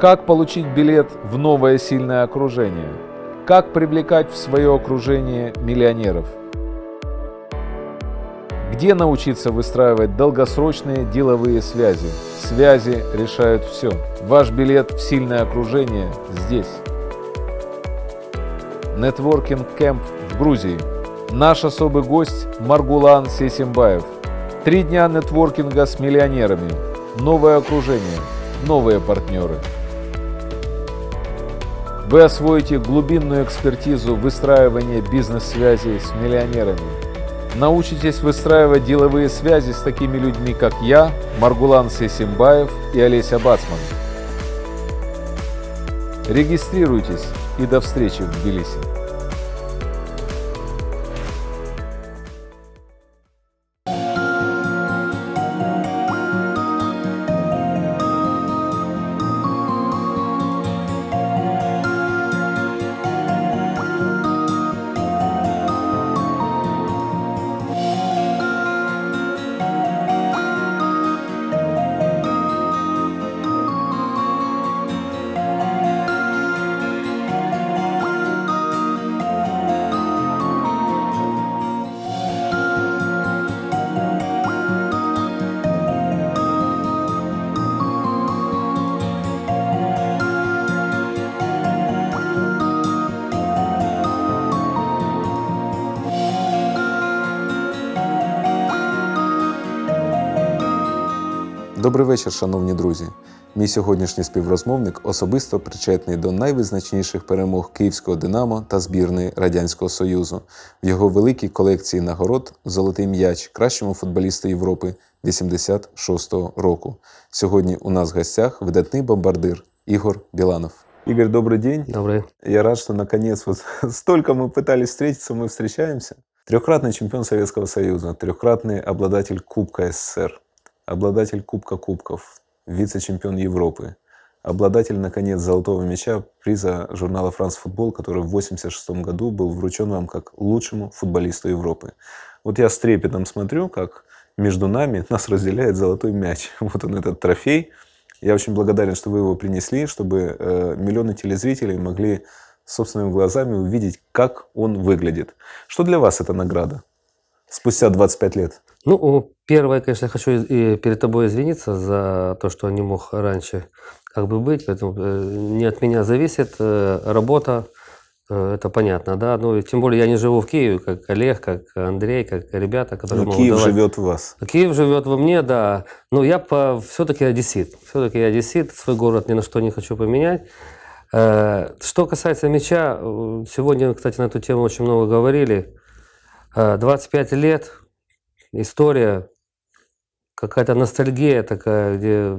Как получить билет в новое сильное окружение? Как привлекать в свое окружение миллионеров? Где научиться выстраивать долгосрочные деловые связи? Связи решают все. Ваш билет в сильное окружение здесь. Нетворкинг Кэмп в Грузии. Наш особый гость Маргулан Сесимбаев. Три дня нетворкинга с миллионерами. Новое окружение, новые партнеры. Вы освоите глубинную экспертизу выстраивания бизнес-связей с миллионерами. Научитесь выстраивать деловые связи с такими людьми, как я, Маргулан Сесимбаев и Олеся Бацман. Регистрируйтесь и до встречи в Тбилиси. Добрий вечір, шановні друзі. Мій сьогоднішній співрозмовник особисто причетний до найвизначніших перемог Київського Динамо та збірної Радянського Союзу. В його великій колекції нагород Золотий м'яч кращому футболісту Європи 86-го року. Сьогодні у нас в гостях видатний бомбардир Ігор Біланов. Ігор, добрий день. Добрый. Я рад, що наконець вот столько мы пытались встретиться, мы встречаемся. трьохкратний чемпион Советского Союза, трехкратный обладатель Кубка СССР, обладатель Кубка Кубков, вице-чемпион Европы, обладатель, наконец, золотого мяча приза журнала «Франс Футбол», который в 1986 году был вручен вам как лучшему футболисту Европы. Вот я с трепетом смотрю, как между нами нас разделяет золотой мяч. Вот он, этот трофей. Я очень благодарен, что вы его принесли, чтобы э, миллионы телезрителей могли собственными глазами увидеть, как он выглядит. Что для вас эта награда спустя 25 лет? Ну, первое, конечно, я хочу и перед тобой извиниться за то, что не мог раньше как бы быть. Поэтому э, не от меня зависит э, работа, э, это понятно, да. Ну, и тем более я не живу в Киеве, как Олег, как Андрей, как ребята, которые Но ну, могут Киев давать. живет в вас. А Киев живет во мне, да. Но я по... все-таки одессит. Все-таки я одессит, свой город ни на что не хочу поменять. Что касается мяча, сегодня, кстати, на эту тему очень много говорили. 25 лет – история, какая-то ностальгия такая, где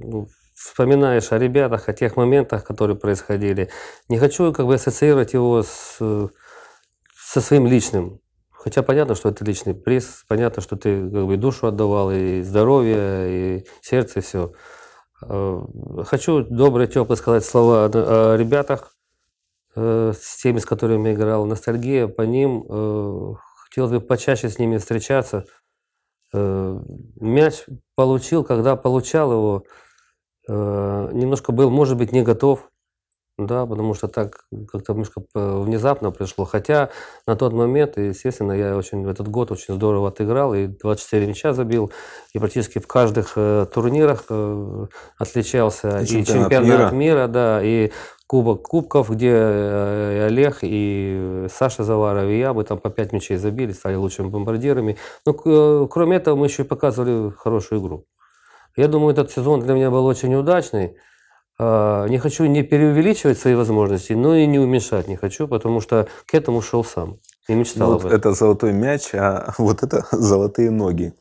ну, вспоминаешь о ребятах, о тех моментах, которые происходили. Не хочу как бы ассоциировать его с, со своим личным. Хотя понятно, что это личный приз, понятно, что ты как бы душу отдавал, и здоровье, и сердце, и все. А, хочу добрые, теплые сказать слова о ребятах, э, с теми, с которыми я играл. Ностальгия по ним э, Хотелось бы почаще с ними встречаться. Э, мяч получил, когда получал его, э, немножко был, может быть, не готов. Да, потому что так как-то немножко э, внезапно пришло. Хотя на тот момент, естественно, я очень в этот год очень здорово отыграл и 24 мяча забил. И практически в каждых э, турнирах э, отличался. И, и чемпионат, чемпионат мира. мира, да, и Кубок Кубков, где э, и Олег, и Саша Заваров, и я, бы там по 5 мячей забили, стали лучшими бомбардирами. Но ну, э, кроме этого мы еще и показывали хорошую игру. Я думаю, этот сезон для меня был очень удачный. А, не хочу не переувеличивать свои возможности, но и не уменьшать не хочу, потому что к этому шел сам. И мечтал ну, об этом. Это золотой мяч, а вот это золотые ноги.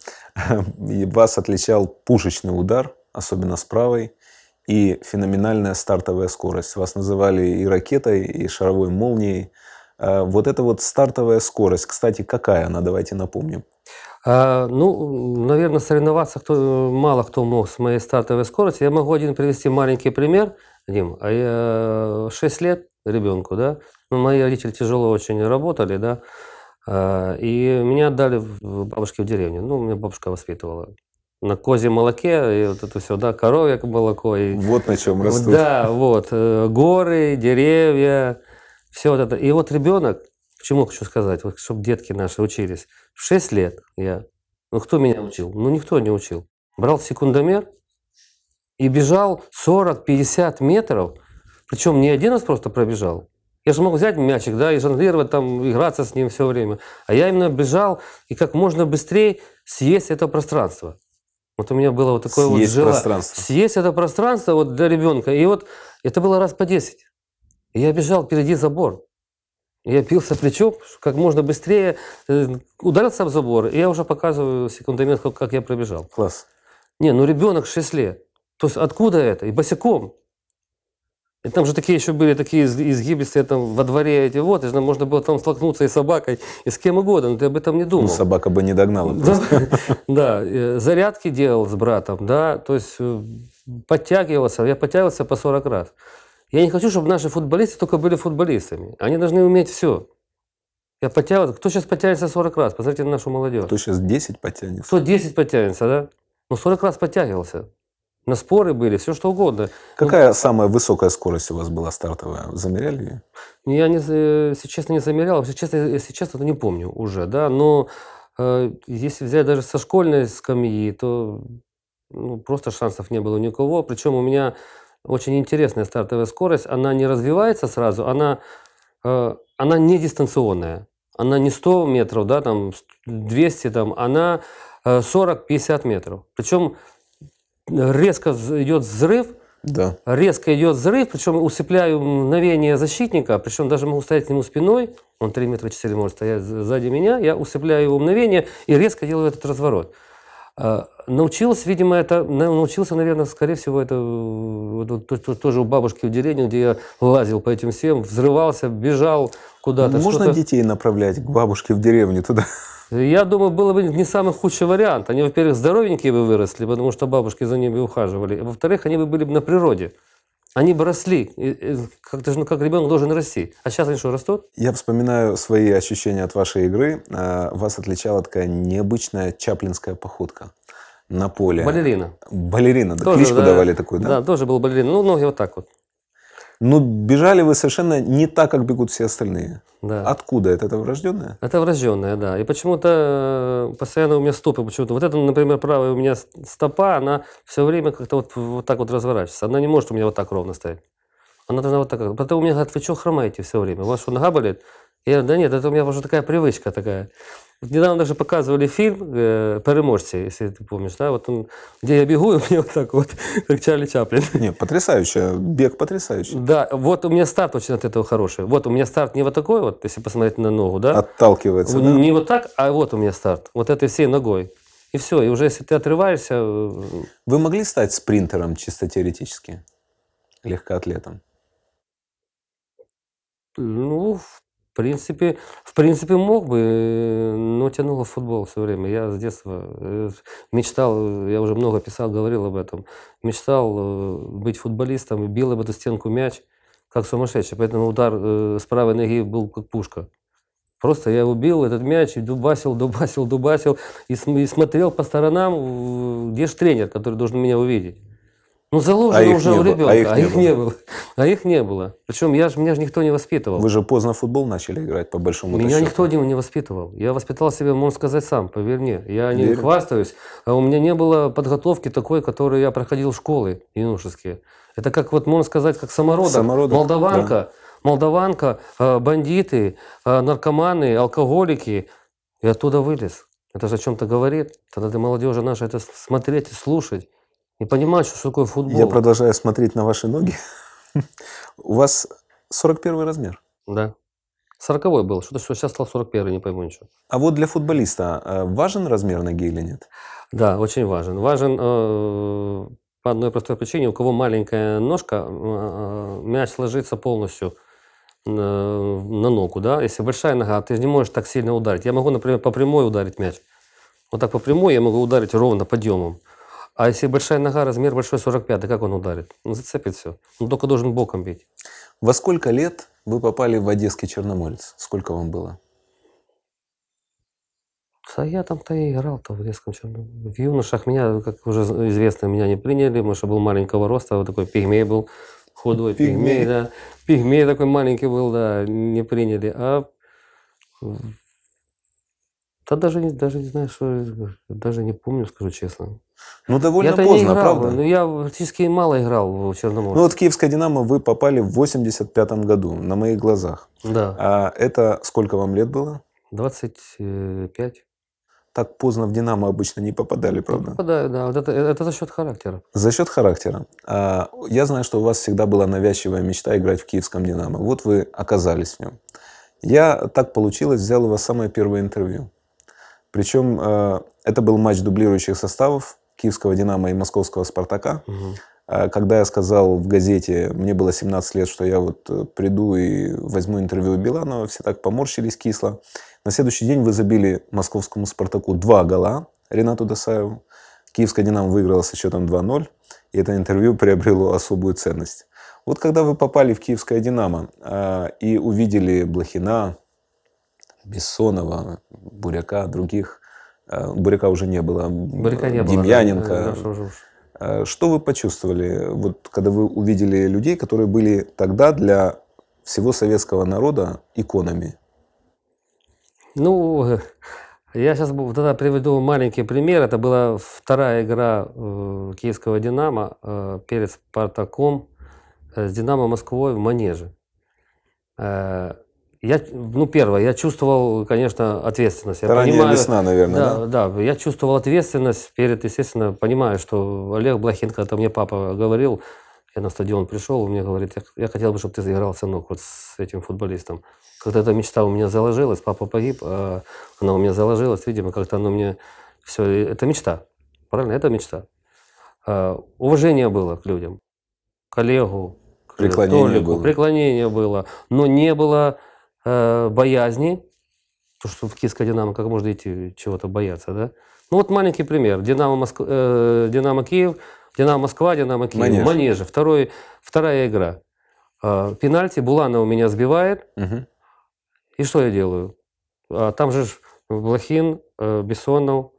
И вас отличал пушечный удар, особенно с правой, и феноменальная стартовая скорость. Вас называли и ракетой, и шаровой молнией. А, вот эта вот стартовая скорость, кстати, какая она? Давайте напомним. А, ну, наверное, соревноваться кто, мало кто мог с моей стартовой скоростью. Я могу один привести маленький пример, Дим. А я 6 э, лет ребенку, да. Ну, мои родители тяжело очень работали, да. А, и меня отдали бабушке в деревню. Ну, меня бабушка воспитывала на козе молоке, и вот это все, да, коровье молоко. И... Вот на чем растут. Да, вот, э, горы, деревья, все вот это. И вот ребенок, чему хочу сказать, вот, чтобы детки наши учились, в 6 лет я... Ну, кто меня учил? Ну, никто не учил. Брал секундомер и бежал 40-50 метров. Причем не один раз просто пробежал. Я же мог взять мячик, да, и жонглировать там, играться с ним все время. А я именно бежал и как можно быстрее съесть это пространство. Вот у меня было вот такое съесть вот желание. пространство. Съесть это пространство вот для ребенка. И вот это было раз по 10. И я бежал впереди забор. Я пился плечом как можно быстрее, э, ударился об забор, и я уже показываю секундомер, как я пробежал. Класс. Не, ну ребенок 6 лет. То есть откуда это? И босиком. И там же такие еще были такие изгибистые там во дворе эти вот, и же можно было там столкнуться и с собакой, и с кем угодно, но ты об этом не думал. Ну, собака бы не догнала. Да, да, э, зарядки делал с братом, да, то есть э, подтягивался, я подтягивался по 40 раз. Я не хочу, чтобы наши футболисты только были футболистами. Они должны уметь все. Я потянул. Кто сейчас потянется 40 раз? Посмотрите на нашу молодежь. Кто сейчас 10 потянется? Кто 10 потянется, да? Ну, 40 раз потягивался. На споры были, все что угодно. Какая ну, самая высокая скорость у вас была стартовая? Замеряли ее? Ну, я, не, э, если честно, не замерял. Если честно, если честно, то не помню уже, да. Но э, если взять даже со школьной скамьи, то ну, просто шансов не было никого. Причем у меня очень интересная стартовая скорость. Она не развивается сразу, она, э, она не дистанционная. Она не 100 метров, да, там 200, там, она 40-50 э, метров. Причем резко идет взрыв, да. резко идет взрыв, причем усыпляю мгновение защитника, причем даже могу стоять к нему спиной, он 3 метра 4 может стоять сзади меня, я усыпляю его мгновение и резко делаю этот разворот. А, научился, видимо, это, научился, наверное, скорее всего, это э, тоже у бабушки в деревне, где я лазил по этим всем, взрывался, бежал куда-то. Можно детей направлять к бабушке в деревню туда? Я думаю, было бы не самый худший вариант. Они, во-первых, здоровенькие бы выросли, потому что бабушки за ними ухаживали. во-вторых, они бы были бы на природе. Они бы росли, как, ну, как ребенок должен расти. А сейчас они что, растут? Я вспоминаю свои ощущения от вашей игры. А, вас отличала такая необычная чаплинская походка на поле. Балерина. Балерина, да, тоже, кличку да, давали такую, да? Да, тоже был балерина. Ну, ноги вот так вот. Но ну, бежали вы совершенно не так, как бегут все остальные. Да. Откуда это? Это врожденное? Это врожденное, да. И почему-то э, постоянно у меня стопы почему-то. Вот это, например, правая у меня стопа, она все время как-то вот, вот так вот разворачивается. Она не может у меня вот так ровно стоять. Она должна вот так. Потом у меня говорят, вы что хромаете все время? У вас что, нога болит? Я говорю, да нет, это у меня уже такая привычка такая. Вот недавно даже показывали фильм э, «Переможцы», если ты помнишь, да, вот он, где я бегу, у меня вот так вот, как Чарли Чаплин. Нет, потрясающе, бег потрясающий. Да, вот у меня старт очень от этого хороший. Вот у меня старт не вот такой вот, если посмотреть на ногу, да. Отталкивается, Не, да? не вот так, а вот у меня старт, вот этой всей ногой. И все, и уже если ты отрываешься... Э, Вы могли стать спринтером чисто теоретически? Легкоатлетом? Ну, в принципе, в принципе мог бы, но тянуло в футбол все время. Я с детства э, мечтал, я уже много писал, говорил об этом, мечтал э, быть футболистом, бил об эту стенку мяч, как сумасшедший. Поэтому удар э, с правой ноги был как пушка. Просто я убил этот мяч и дубасил, дубасил, дубасил. И, и смотрел по сторонам, где же тренер, который должен меня увидеть. Ну, заложено а уже у ребенка, а их, а их не, было. было. А их не было. Причем я ж, меня же никто не воспитывал. Вы же поздно в футбол начали играть, по большому счету. Меня никто не воспитывал. Я воспитал себя, можно сказать, сам, поверь мне. Я не Верю. хвастаюсь. А у меня не было подготовки такой, которую я проходил в школы юношеские. Это как, вот можно сказать, как самородок. самородок Молдаванка. Да. Молдаванка, э, бандиты, э, наркоманы, алкоголики. И оттуда вылез. Это же о чем-то говорит. Тогда ты молодежи наша это смотреть и слушать и понимать, что такое футбол. Я продолжаю смотреть на ваши ноги. У вас 41 размер. Да. 40 был. Что-то что сейчас стал 41, не пойму ничего. А вот для футболиста а, важен размер ноги или нет? Да, очень важен. Важен э, по одной простой причине. У кого маленькая ножка, э, э, мяч ложится полностью на ногу. Да? Если большая нога, ты не можешь так сильно ударить. Я могу, например, по прямой ударить мяч. Вот так по прямой я могу ударить ровно подъемом. А если большая нога, размер большой 45, да как он ударит? Ну, зацепит все. Он ну, только должен боком бить. Во сколько лет вы попали в Одесский Черноморец? Сколько вам было? А я там-то и играл-то в Одесском Черноморце. В юношах меня, как уже известно, меня не приняли, потому что был маленького роста, вот такой пигмей был, худой пигмей, пигмей да. Пигмей такой маленький был, да, не приняли. А да даже, даже не знаю, что даже не помню, скажу честно. Ну, довольно я поздно, не играл, правда? Ну, я практически мало играл в Черноморске. Ну, вот Киевская «Динамо» вы попали в 85-м году, на моих глазах. Да. А это сколько вам лет было? 25. Так поздно в «Динамо» обычно не попадали, ну, правда? попадаю, да. Вот это, э, это за счет характера. За счет характера. А, я знаю, что у вас всегда была навязчивая мечта играть в киевском «Динамо». Вот вы оказались в нем. Я так получилось, взял у вас самое первое интервью. Причем э, это был матч дублирующих составов киевского «Динамо» и московского «Спартака». Угу. Когда я сказал в газете, мне было 17 лет, что я вот э, приду и возьму интервью у Биланова, все так поморщились кисло. На следующий день вы забили московскому «Спартаку» два гола Ренату Досаеву. Киевская «Динамо» выиграла со счетом 2-0, и это интервью приобрело особую ценность. Вот когда вы попали в киевское «Динамо» а, и увидели Блохина, Бессонова, Буряка, других Э, Буряка уже не было. Буряка не Демьяненко. было. Э, Демьяненко. Э, что вы почувствовали, вот, когда вы увидели людей, которые были тогда для всего советского народа иконами? Ну, я сейчас тогда приведу маленький пример. Это была вторая игра киевского «Динамо» перед «Спартаком» с «Динамо Москвой» в Манеже. Я, ну, первое, я чувствовал, конечно, ответственность. Я понимаю, весна, наверное, да, да? Да, я чувствовал ответственность перед, естественно, понимаю, что Олег Блохин, когда мне папа говорил, я на стадион пришел, он мне говорит, я, я хотел бы, чтобы ты заиграл, сынок, вот с этим футболистом. Когда эта мечта у меня заложилась, папа погиб, а она у меня заложилась, видимо, как-то она мне... Все, это мечта, правильно, это мечта. А, уважение было к людям, к коллегу, к преклонение Толику, было. преклонение было, но не было Э, боязни, то, что в киевской «Динамо», как можно идти чего-то бояться, да? Ну вот маленький пример. «Динамо», Моск... э, «Динамо Киев», «Динамо Москва», «Динамо Киев», Манеж, манеже. Второй, вторая игра. Э, пенальти у меня сбивает. Угу. И что я делаю? А там же Блохин, э, Бессонов,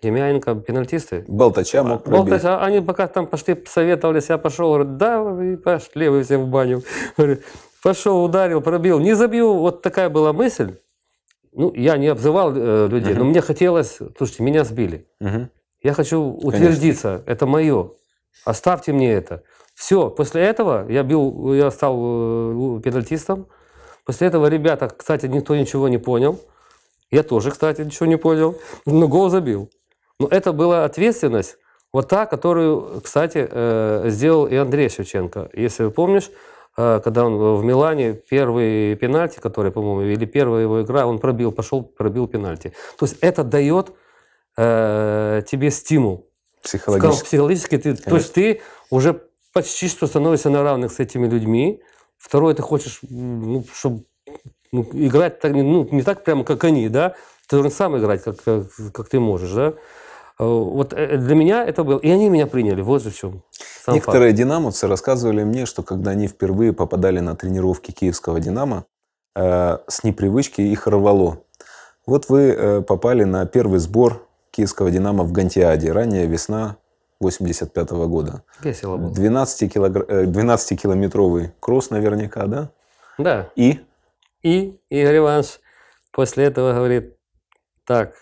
Демьяненко, пенальтисты. Болтача мог пробить. Болтача, они пока там пошли, советовались, я пошел, говорю, да, и пошли вы все в баню пошел, ударил, пробил. Не забью, вот такая была мысль. Ну, я не обзывал э, людей, uh но мне хотелось, слушайте, меня сбили. uh Я хочу утвердиться, Конечно. это мое. Оставьте мне это. Все, после этого я бил, я стал э, пенальтистом. После этого ребята, кстати, никто ничего не понял. Я тоже, кстати, ничего не понял. Но гол забил. Но это была ответственность, вот та, которую, кстати, э, сделал и Андрей Шевченко. Если вы помнишь, а, когда он э, в Милане первый пенальти, который, по-моему, или первая его игра, он пробил, пошел, пробил пенальти. То есть это дает э, тебе стимул. Психологически. Психологически. Ты, то есть ты уже почти что становишься на равных с этими людьми. Второе, ты хочешь, ну, чтобы ну, играть так, ну, не так прямо, как они, да? Ты должен сам играть, как, как, как ты можешь, да? Э, вот э, для меня это было. И они меня приняли. Вот же в чем. Сам Некоторые факт. динамовцы рассказывали мне, что когда они впервые попадали на тренировки киевского «Динамо», э, с непривычки их рвало. Вот вы э, попали на первый сбор киевского «Динамо» в Гантиаде. Ранее весна 85 -го года. Весело было. килогр... 12 э, километровый кросс наверняка, да? Да. И? И Игорь Иванович после этого говорит, так,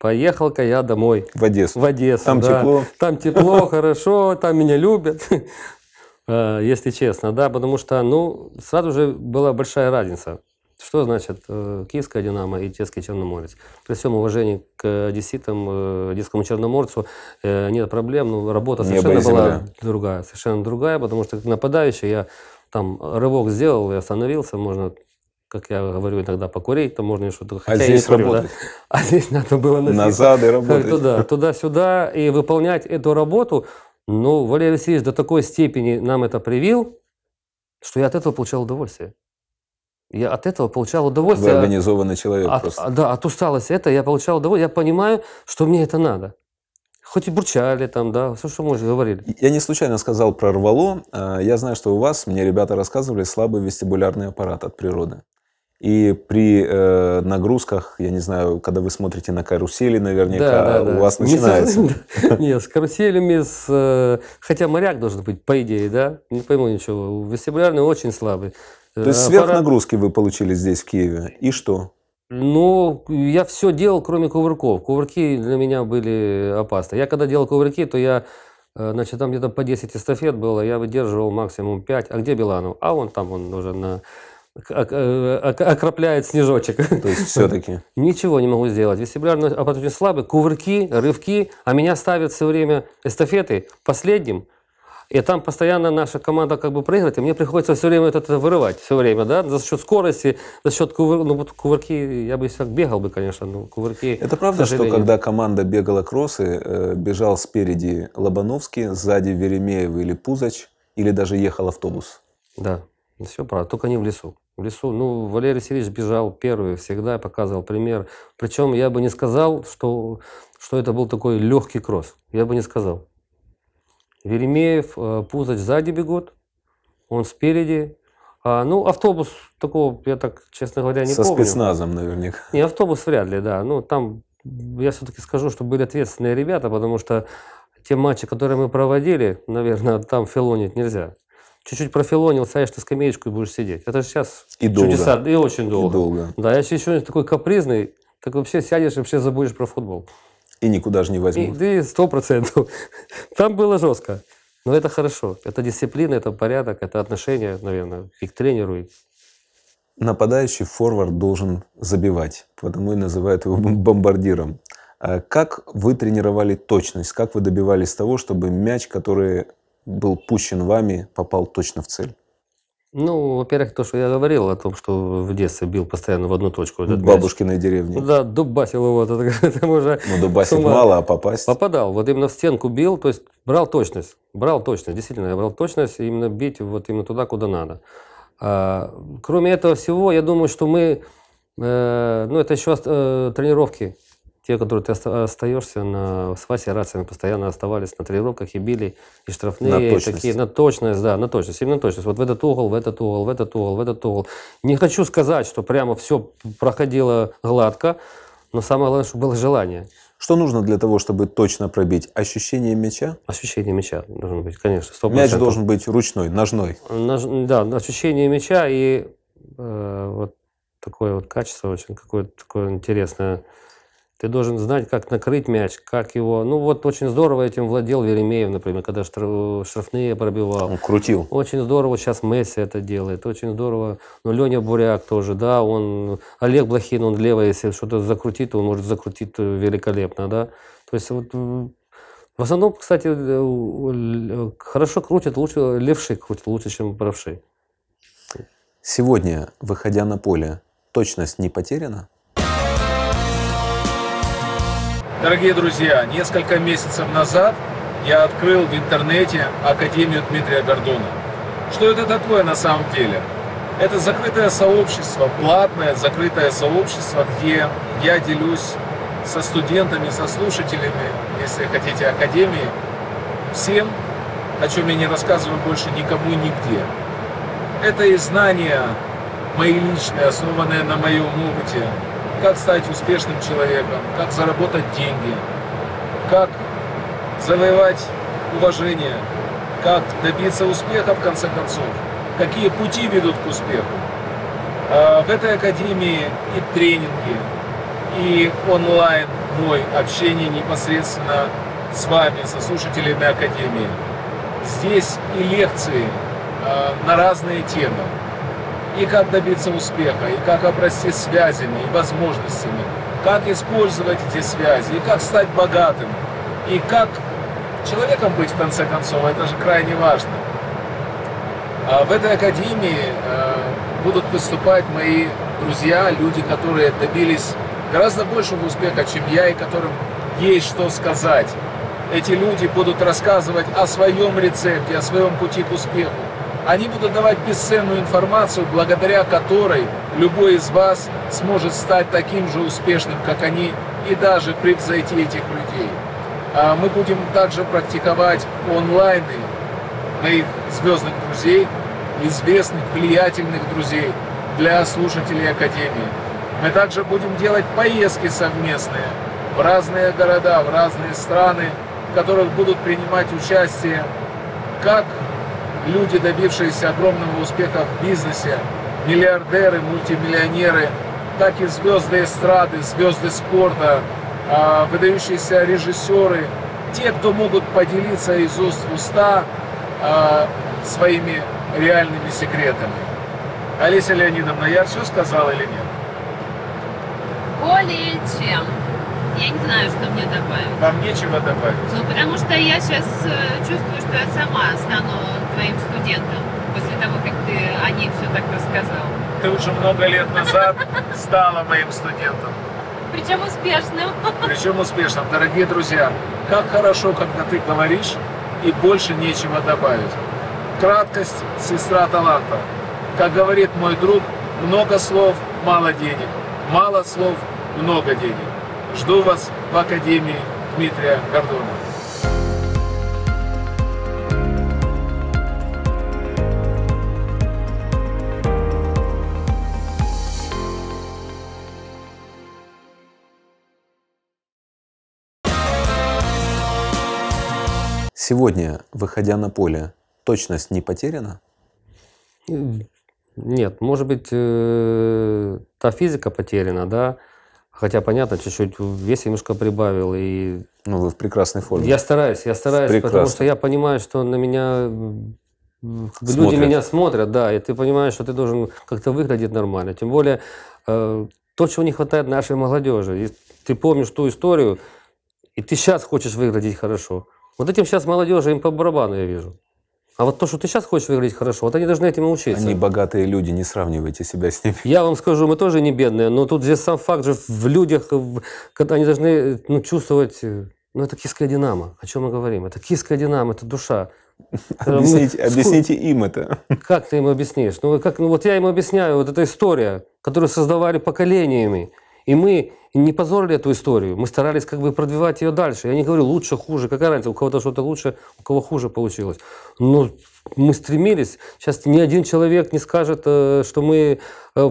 Поехал-ка я домой. В Одессу. В Одессу, Там да. тепло. Там тепло, хорошо, там меня любят, э, если честно, да, потому что, ну, сразу же была большая разница. Что значит э, киевская «Динамо» и Одесский «Черноморец»? При всем уважении к одесситам, э, «Черноморцу» э, нет проблем, но ну, работа совершенно была другая, совершенно другая, потому что как нападающий я там рывок сделал и остановился, можно как я говорю иногда, покурить, то можно что-то... Хотя а здесь курю, работать. Да? А здесь надо было носить. Назад и работать. Туда, туда-сюда и выполнять эту работу. Но ну, Валерий Васильевич до такой степени нам это привил, что я от этого получал удовольствие. Я от этого получал удовольствие. Вы организованный человек от, просто. Да, от усталости это я получал удовольствие. Я понимаю, что мне это надо. Хоть и бурчали там, да, все, что мы уже говорили. Я не случайно сказал прорвало. А, я знаю, что у вас, мне ребята рассказывали, слабый вестибулярный аппарат от природы. И при э, нагрузках, я не знаю, когда вы смотрите на карусели, наверняка да, да, да. у вас начинается. Нет, с каруселями, с, э, хотя моряк должен быть, по идее, да? Не пойму ничего. Вестибулярный очень слабый. То есть э, сверхнагрузки вы получили здесь, в Киеве. И что? Ну, я все делал, кроме кувырков. Кувырки для меня были опасны. Я когда делал кувырки, то я э, Значит, там где-то по 10 эстафет было, я выдерживал максимум 5. А где Биланов? А он там, он уже на Э, окропляет снежочек. То есть все-таки? Ничего не могу сделать. Вестибулярный аппарат очень слабый, кувырки, рывки, а меня ставят все время эстафеты последним, и там постоянно наша команда как бы проигрывает, и мне приходится все время это, вырывать, все время, да, за счет скорости, за счет кувыр... ну, вот кувырки, я бы если бегал бы, конечно, но кувырки... Это правда, что когда команда бегала кроссы, э, бежал спереди Лобановский, сзади Веремеев или Пузач, или даже ехал автобус? Да, все правда, только не в лесу в лесу. Ну, Валерий Сергеевич бежал первый, всегда показывал пример. Причем я бы не сказал, что, что это был такой легкий кросс. Я бы не сказал. Веремеев, э, Пузач сзади бегут, он спереди. А, ну, автобус такого, я так, честно говоря, не Со помню. Со спецназом наверняка. Не, автобус вряд ли, да. Ну, там я все-таки скажу, что были ответственные ребята, потому что те матчи, которые мы проводили, наверное, там филонить нельзя чуть-чуть профилонил, сядешь на скамеечку и будешь сидеть. Это же сейчас и долго. чудеса, и очень долго. И долго. Да, если еще такой капризный, как вообще сядешь и вообще забудешь про футбол. И никуда же не возьмут. И сто процентов. Там было жестко. Но это хорошо. Это дисциплина, это порядок, это отношение, наверное, и к тренеру. И... Нападающий форвард должен забивать, потому и называют его бомбардиром. А как вы тренировали точность? Как вы добивались того, чтобы мяч, который был пущен вами, попал точно в цель? Ну, во-первых, то, что я говорил о том, что в детстве бил постоянно в одну точку. Этот Бабушкиной мяч. деревни. Да, дубасил его. Там уже ну, дубасить ума... мало, а попасть? Попадал. Вот именно в стенку бил, то есть брал точность. Брал точность, действительно, я брал точность, именно бить вот именно туда, куда надо. А, кроме этого всего, я думаю, что мы, э, ну, это еще э, тренировки те, которые ты остаешься на с Васей рациями, постоянно оставались на тренировках и били, и штрафные, на точность. такие, на точность, да, на точность, именно точность. Вот в этот угол, в этот угол, в этот угол, в этот угол. Не хочу сказать, что прямо все проходило гладко, но самое главное, что было желание. Что нужно для того, чтобы точно пробить? Ощущение мяча? Ощущение мяча должно быть, конечно. 100%. Мяч должен быть ручной, ножной. Нож, да, ощущение мяча и э, вот такое вот качество очень какое-то такое интересное. Ты должен знать, как накрыть мяч, как его... Ну вот очень здорово этим владел Веремеев, например, когда штрафные пробивал. Он крутил. Очень здорово сейчас Месси это делает. Очень здорово. Ну Леня Буряк тоже, да, он... Олег Блохин, он левый, если что-то закрутит, он может закрутить великолепно, да. То есть вот в основном, кстати, э, э, хорошо крутят, лучше левши крутят, лучше, чем правши. Сегодня, выходя на поле, точность не потеряна? Дорогие друзья, несколько месяцев назад я открыл в интернете Академию Дмитрия Гордона. Что это такое на самом деле? Это закрытое сообщество, платное закрытое сообщество, где я делюсь со студентами, со слушателями, если хотите, академии, всем, о чем я не рассказываю больше никому нигде. Это и знания мои личные, основанные на моем опыте, как стать успешным человеком, как заработать деньги, как завоевать уважение, как добиться успеха в конце концов, какие пути ведут к успеху. А, в этой академии и тренинги, и онлайн мой общение непосредственно с вами, со слушателями Академии. Здесь и лекции а, на разные темы и как добиться успеха, и как обрасти связями и возможностями, как использовать эти связи, и как стать богатым, и как человеком быть в конце концов, это же крайне важно. А в этой академии э, будут выступать мои друзья, люди, которые добились гораздо большего успеха, чем я, и которым есть что сказать. Эти люди будут рассказывать о своем рецепте, о своем пути к успеху, они будут давать бесценную информацию, благодаря которой любой из вас сможет стать таким же успешным, как они, и даже превзойти этих людей. А мы будем также практиковать онлайны моих звездных друзей, известных, влиятельных друзей для слушателей Академии. Мы также будем делать поездки совместные в разные города, в разные страны, в которых будут принимать участие как люди, добившиеся огромного успеха в бизнесе, миллиардеры, мультимиллионеры, так и звезды эстрады, звезды спорта, а, выдающиеся режиссеры, те, кто могут поделиться из уст в уста а, своими реальными секретами. Олеся Леонидовна, я все сказал или нет? Более чем. Я не знаю, что мне добавить. Вам нечего добавить? Ну, потому что я сейчас э, чувствую, что я сама стану твоим студентам после того, как ты о ней все так рассказал? Ты уже много лет назад стала моим студентом. Причем успешным. Причем успешным. Дорогие друзья, как хорошо, когда ты говоришь и больше нечего добавить. Краткость – сестра таланта. Как говорит мой друг, много слов – мало денег. Мало слов – много денег. Жду вас в Академии Дмитрия Гордонова. сегодня, выходя на поле, точность не потеряна? Нет, может быть, э, та физика потеряна, да, хотя, понятно, чуть-чуть вес немножко прибавил. И... Ну, вы в прекрасной форме. Я стараюсь, я стараюсь, Прекрасно. потому что я понимаю, что на меня как люди меня смотрят, да, и ты понимаешь, что ты должен как-то выглядеть нормально. Тем более, э, то, чего не хватает нашей молодежи. И ты помнишь ту историю, и ты сейчас хочешь выглядеть хорошо. Вот этим сейчас молодежи им по барабану, я вижу. А вот то, что ты сейчас хочешь выглядеть хорошо, вот они должны этим научиться. Они богатые люди, не сравнивайте себя с ними. Я вам скажу, мы тоже не бедные, но тут здесь сам факт же в людях, когда они должны ну, чувствовать, э, ну это киская динамо, о чем мы говорим, это киская динамо, это душа. Э, объясните, мы, объясните им это. Как ты им объяснишь? Ну, как, ну вот я им объясняю, вот эта история, которую создавали поколениями, и мы и не позорили эту историю. Мы старались как бы продвивать ее дальше. Я не говорю лучше, хуже, какая разница, у кого-то что-то лучше, у кого хуже получилось. Но мы стремились. Сейчас ни один человек не скажет, э, что мы... Э,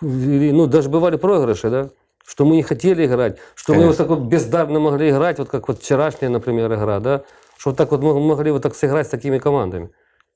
ну, даже бывали проигрыши, да? Что мы не хотели играть, что Конечно. мы вот так вот бездарно могли играть, вот как вот вчерашняя, например, игра, да? Что вот так вот мы могли вот так сыграть с такими командами.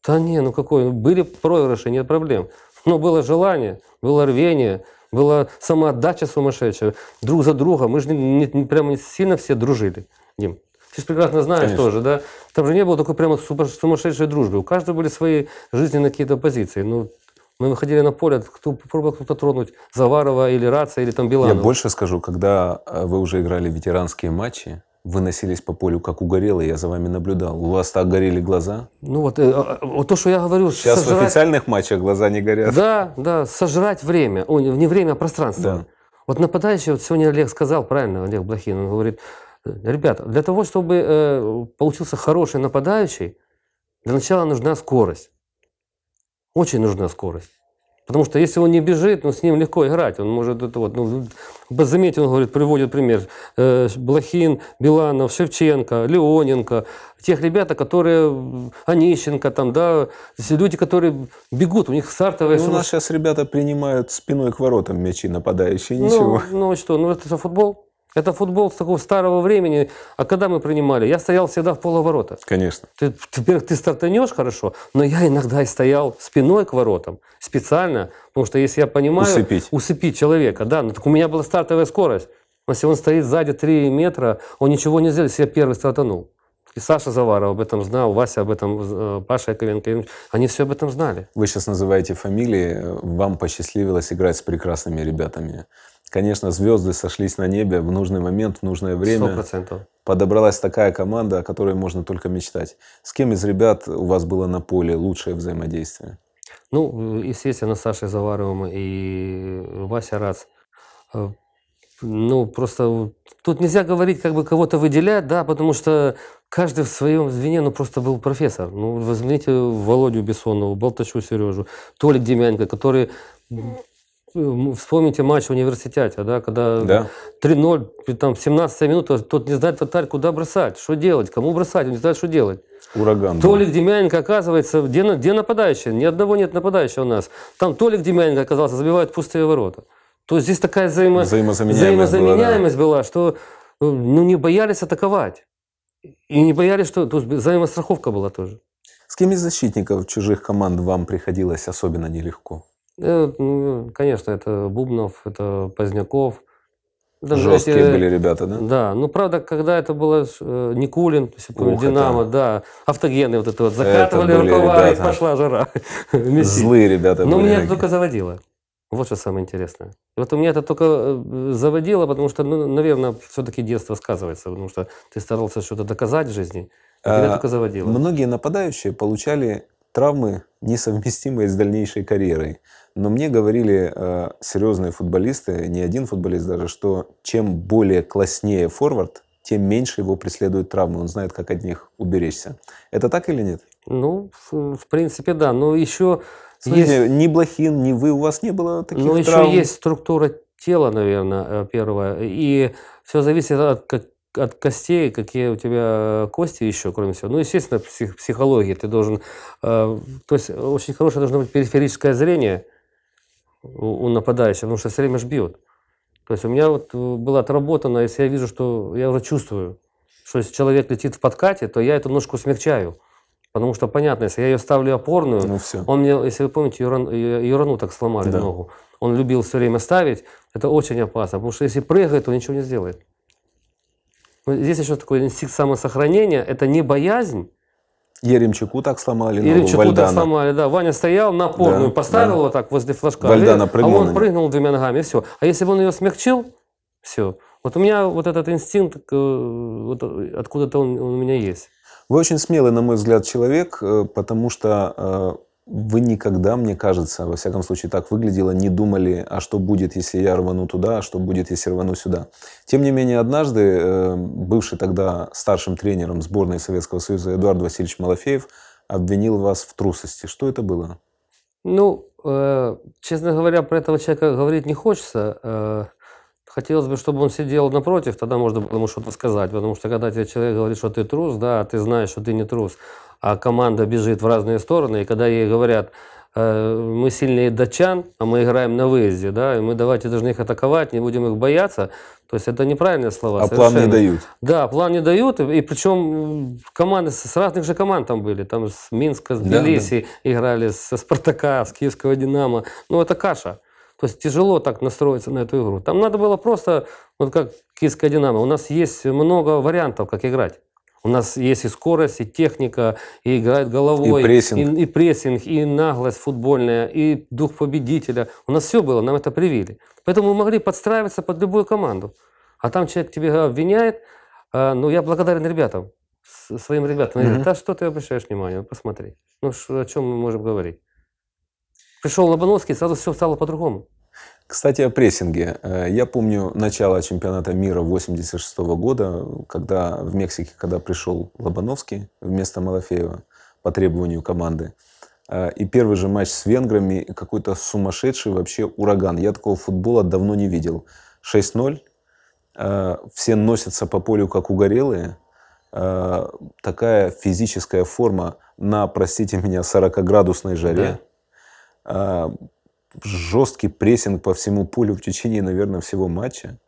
Да не, ну какой, ну, были проигрыши, нет проблем. Но было желание, было рвение, была сама отдача сумасшедшая. Друг за друга. Мы же не, не, прямо сильно все дружили, Дим. Ты же прекрасно знаешь Конечно. тоже, да? Там же не было такой прямо сумасшедшей дружбы. У каждого были свои жизненные какие-то позиции. Но ну, мы выходили на поле, кто попробовал кто-то тронуть Заварова или Раца или там Биланова. Я больше скажу, когда э, вы уже играли ветеранские матчи, вы носились по полю, как угорелые, я за вами наблюдал. У вас так горели глаза? Ну вот, э, э, вот то, что я говорю... Сейчас сожрать... в официальных матчах глаза не горят. Да, да, сожрать время, о, не время, а пространство. Да. Вот нападающий, вот сегодня Олег сказал, правильно, Олег Блохин, он говорит, э, ребята, для того, чтобы э, получился хороший нападающий, для начала нужна скорость. Очень нужна скорость. Потому что если он не бежит, ну, с ним легко играть. Он может это вот, ну, заметьте, он говорит, приводит пример. Э, Блохин, Биланов, Шевченко, Леоненко. Тех ребята, которые, Онищенко там, да, люди, которые бегут, у них стартовая... Ну, у нас сейчас ребята принимают спиной к воротам мячи нападающие, ну, ничего. Ну, ну что, ну это за футбол. Это футбол с такого старого времени. А когда мы принимали, я стоял всегда в половорота. Конечно. Ты, во-первых, ты стартанешь хорошо, но я иногда и стоял спиной к воротам специально, потому что если я понимаю... Усыпить. Усыпить человека, да. Но ну, так у меня была стартовая скорость. Если он стоит сзади 3 метра, он ничего не сделает, если я первый стартанул. И Саша Заваров об этом знал, Вася об этом, э, Паша Яковенко, они все об этом знали. Вы сейчас называете фамилии, вам посчастливилось играть с прекрасными ребятами. Конечно, звезды сошлись на небе в нужный момент, в нужное время. Сто процентов. Подобралась такая команда, о которой можно только мечтать. С кем из ребят у вас было на поле лучшее взаимодействие? Ну, естественно, Саша Заваровым и Вася Рац. Э, ну, просто тут нельзя говорить, как бы кого-то выделять, да, потому что каждый в своем звене, ну, просто был профессор. Ну, возьмите Володю Бессонову, Болтачу Сережу, Толик Демьяненко, который ну, вспомните матч в университете, да, когда да. 3-0, там 17 минута, тот не знает вратарь, куда бросать, что делать, кому бросать, он не знает, что делать. Ураган. Толик был. Демьяненко оказывается, где, где нападающий? Ни одного нет нападающего у нас. Там Толик Демьяненко оказался, забивает пустые ворота. То есть здесь такая взаимо... взаимозаменяемость, взаимозаменяемость была, да. была, что э, ну, не боялись атаковать. И не боялись, что то есть взаимостраховка была тоже. С кем из защитников чужих команд вам приходилось особенно нелегко? Э, ну, конечно, это Бубнов, это Поздняков. Даже ну, Жесткие эти, э, были ребята, да? Да, ну правда, когда это было э, Никулин, то есть, Ух, Динамо, это... да, автогены вот это вот закатывали это рукава ребята. и пошла жара. Злые ребята. Но были меня это только заводило. Вот что самое интересное. Вот у меня это только заводило, потому что, ну, наверное, все-таки детство сказывается, потому что ты старался что-то доказать в жизни, а тебя а, только заводило. Многие нападающие получали Травмы несовместимые с дальнейшей карьерой. Но мне говорили э, серьезные футболисты, не один футболист даже, что чем более класснее форвард, тем меньше его преследуют травмы. Он знает, как от них уберечься. Это так или нет? Ну, в, в принципе, да. Но еще... есть... ни Блохин, ни вы, у вас не было таких Но травм. Но еще есть структура тела, наверное, э, первое. И все зависит от как, от костей, какие у тебя э, кости еще, кроме всего. Ну, естественно, псих, психология. Ты должен... Э, то есть э, очень хорошее должно быть периферическое зрение у, у нападающего, потому что все время ж бьют. То есть у меня вот э, было отработано, если я вижу, что я уже чувствую, что если человек летит в подкате, то я эту ножку смягчаю. Потому что понятно, если я ее ставлю опорную, ну, все. он мне, если вы помните, Юрану так сломали да. ногу. Он любил все время ставить. Это очень опасно, потому что если прыгает, то ничего не сделает. Здесь еще такой инстинкт самосохранения. Это не боязнь. Еремчуку так сломали, Еремчуку так сломали, да. Ваня стоял на порную, да, поставил да. его так возле флажка. Вальдана а он прыгнул двумя ногами, и все. А если бы он ее смягчил, все. Вот у меня вот этот инстинкт, э, вот откуда-то он, он у меня есть. Вы очень смелый, на мой взгляд, человек, э, потому что э, вы никогда, мне кажется, во всяком случае так выглядело, не думали, а что будет, если я рвану туда, а что будет, если рвану сюда. Тем не менее, однажды э, бывший тогда старшим тренером сборной Советского Союза Эдуард Васильевич Малафеев обвинил вас в трусости. Что это было? Ну, э, честно говоря, про этого человека говорить не хочется. Э, Хотелось бы, чтобы он сидел напротив, тогда можно было ему что-то сказать. Потому что когда тебе человек говорит, что ты трус, да, ты знаешь, что ты не трус, а команда бежит в разные стороны, и когда ей говорят, э, мы сильные датчан, а мы играем на выезде, да, и мы давайте должны их атаковать, не будем их бояться, то есть это неправильные слова. А совершенно. план не дают. Да, план не дают, и, и причем команды с разных же команд там были, там с Минска, с Тбилиси да, да. играли, со Спартака, с Киевского Динамо, ну это каша. То есть тяжело так настроиться на эту игру. Там надо было просто, вот как киевская «Динамо», у нас есть много вариантов, как играть. У нас есть и скорость, и техника, и играет головой, и прессинг, и, и, прессинг, и наглость футбольная, и дух победителя. У нас все было, нам это привили. Поэтому мы могли подстраиваться под любую команду. А там человек тебя обвиняет. Э, ну, я благодарен ребятам, своим ребятам. Они говорят, да что ты обращаешь внимание, ну, посмотри. Ну, ш, о чем мы можем говорить? Пришел Лобановский, сразу все стало по-другому. Кстати, о прессинге. Э, я помню начало чемпионата мира 86 -го года, когда в Мексике, когда пришел Лобановский вместо Малафеева по требованию команды. Э, и первый же матч с венграми, какой-то сумасшедший вообще ураган. Я такого футбола давно не видел. 6-0, э, все носятся по полю как угорелые. Такая физическая форма на, простите меня, 40-градусной жаре. Да а, жесткий прессинг по всему полю в течение, наверное, всего матча.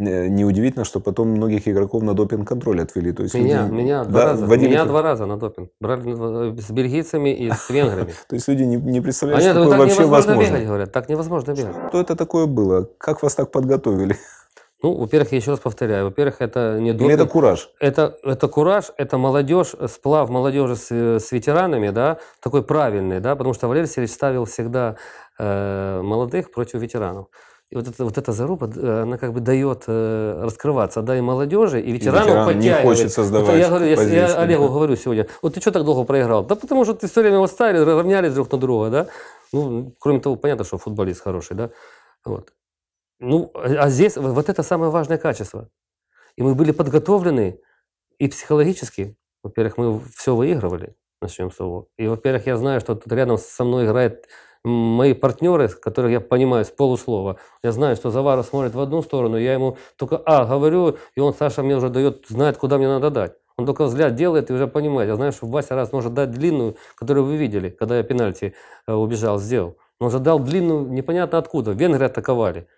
Э, неудивительно, что потом многих игроков на допинг-контроль отвели. То есть меня, люди... меня, да, раза, водили... меня два раза на допинг. Брали э, с бельгийцами и с венграми. То есть люди не, представляют, что такое вообще возможно. Так невозможно бегать. Что это такое было? Как вас так подготовили? Ну, во-первых, я еще раз повторяю, во-первых, это не допинг. Или это кураж? Это, это кураж, это молодежь, э, сплав молодежи с, э, с ветеранами, да, такой правильный, да, потому что Валерий Сергеевич ставил всегда э, молодых против ветеранов. И вот, это, вот эта заруба, э, она как бы дает э, раскрываться, да, и молодежи, и ветеранам ветеран подтягивает. не хочет создавать вот я, говорю, я, я Олегу да. говорю сегодня, вот ты что так долго проиграл? Да потому что ты все время его ставили, равнялись друг на друга, да. Ну, кроме того, понятно, что футболист хороший, да. Вот. Ну, э, а здесь вот это самое важное качество. И мы были подготовлены и психологически. Во-первых, мы все выигрывали, начнем с того. И, во-первых, я знаю, что тут рядом со мной играет мои партнеры, которых я понимаю с полуслова. Я знаю, что Заваров смотрит в одну сторону, я ему только «а» говорю, и он, Саша, мне уже дает, знает, куда мне надо дать. Он только взгляд делает и уже понимает. Я знаю, что Вася раз может дать длинную, которую вы видели, когда я пенальти э, убежал, сделал. Он же дал длинную, непонятно откуда. Венгры атаковали.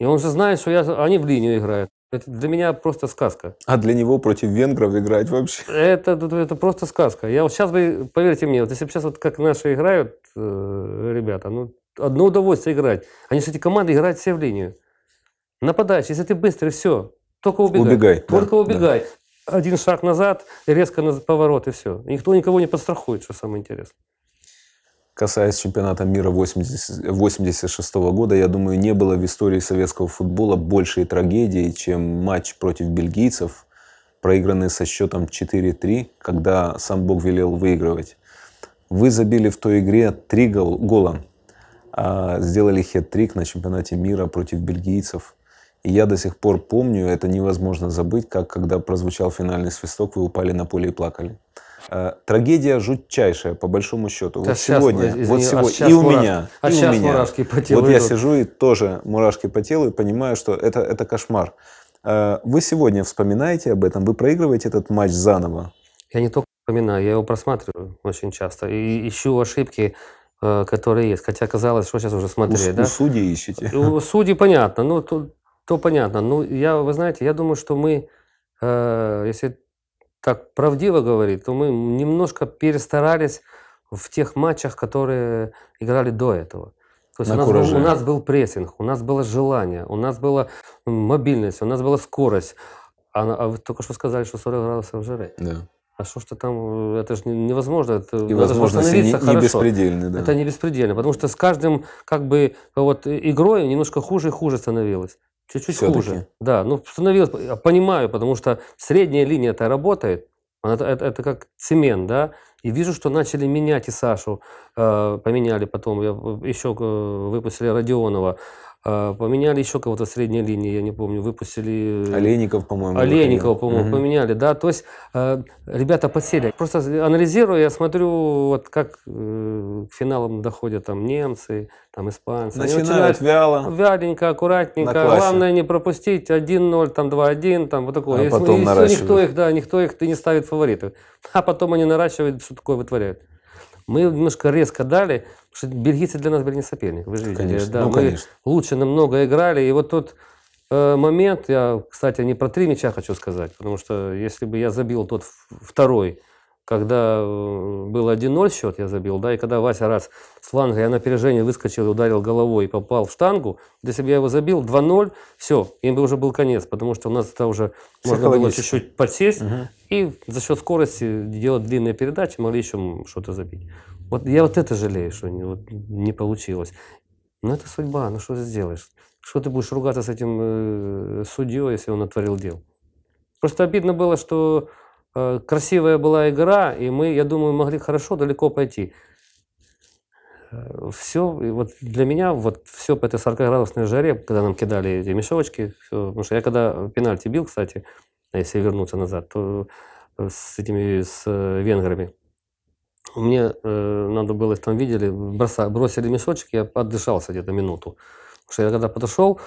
И он же знает, что я, они в линию играют. Это для меня просто сказка. А для него против венгров играть вообще? Это, это просто сказка. Я вот сейчас бы, поверьте мне, вот если бы сейчас вот как наши играют э, ребята, ну, одно удовольствие играть. Они же эти команды играют все в линию. Нападаешь, если ты быстрый, все. Только убегай. Убегай. Только да, убегай. Да. Один шаг назад, резко на поворот и все. И никто никого не подстрахует, что самое интересное касаясь чемпионата мира 1986 -го года, я думаю, не было в истории советского футбола большей трагедии, чем матч против бельгийцев, проигранный со счетом 4-3, когда сам Бог велел выигрывать. Вы забили в той игре три гола, а, сделали хет-трик на чемпионате мира против бельгийцев. И я до сих пор помню, это невозможно забыть, как когда прозвучал финальный свисток, вы упали на поле и плакали. Э, трагедия жутчайшая, по большому счету. Да вот сегодня, мы, извини, вот а сегодня, и у мураш... меня, а и у меня. мурашки по телу Вот идут. я сижу и тоже мурашки по телу и понимаю, что это, это кошмар. Э, вы сегодня вспоминаете об этом, вы проигрываете этот матч заново. Я не только вспоминаю, я его просматриваю очень часто и ищу ошибки, э, которые есть. Хотя казалось, что сейчас уже смотреть, у, да? У судей ищете. У судей понятно, ну то, то понятно. Ну я, вы знаете, я думаю, что мы, э, если так правдиво говорит, то мы немножко перестарались в тех матчах, которые играли до этого. То есть у нас, был, у нас был прессинг, у нас было желание, у нас была мобильность, у нас была скорость. А, а вы только что сказали, что 40 градусов жаре. Да. А что что там, э, это же невозможно. Это, и возможности не, не беспредельны. Да. Это не беспредельно, потому что с каждым как бы вот игрой немножко хуже и хуже становилось. Чуть-чуть хуже. Да, ну становилось, э, понимаю, потому что средняя линия-то работает, это, это, это как цемент, да, и вижу, что начали менять и Сашу. Э, поменяли потом, я еще э, выпустили Родионова. Э, поменяли еще кого-то средней линии, я не помню, выпустили... Олейников, по-моему. Олейникова, по-моему, угу. поменяли, да. То есть э, ребята подсели. Просто анализирую, я смотрю, вот как э, к финалам доходят там немцы, там испанцы. Начинают, вяло. Вяленько, аккуратненько. Главное не пропустить 1-0, там 2-1, там вот такое. А потом и, и, никто их, да, никто их, ты не ставит фавориты А потом они наращивают что такое вытворяют. Мы немножко резко дали, потому что бельгийцы для нас были не соперник. Вы же видели, конечно. да, ну, мы конечно. лучше намного играли. И вот тот э, момент, я, кстати, не про три мяча хочу сказать, потому что если бы я забил тот второй, когда э, был 1-0 счет, я забил, да, и когда Вася раз с фланга, я на опережение выскочил, ударил головой и попал в штангу, если бы я его забил 2-0, все, им бы уже был конец, потому что у нас это уже можно было чуть-чуть подсесть, угу. и за счет скорости делать длинные передачи, могли еще что-то забить. Вот я вот это жалею, что не, вот, не получилось. Но это судьба, ну что сделаешь? Что ты будешь ругаться с этим э, судьей, если он натворил дел? Просто обидно было, что Э, красивая была игра, и мы, я думаю, могли хорошо далеко пойти. Э, все, и вот для меня вот все по этой 40-градусной жаре, когда нам кидали эти мешочки, все, потому что я когда пенальти бил, кстати, а если вернуться назад, то э, с этими, с венграми, мне э, надо было, там видели, броса, бросили мешочек, я отдышался где-то минуту. Потому что я когда подошел,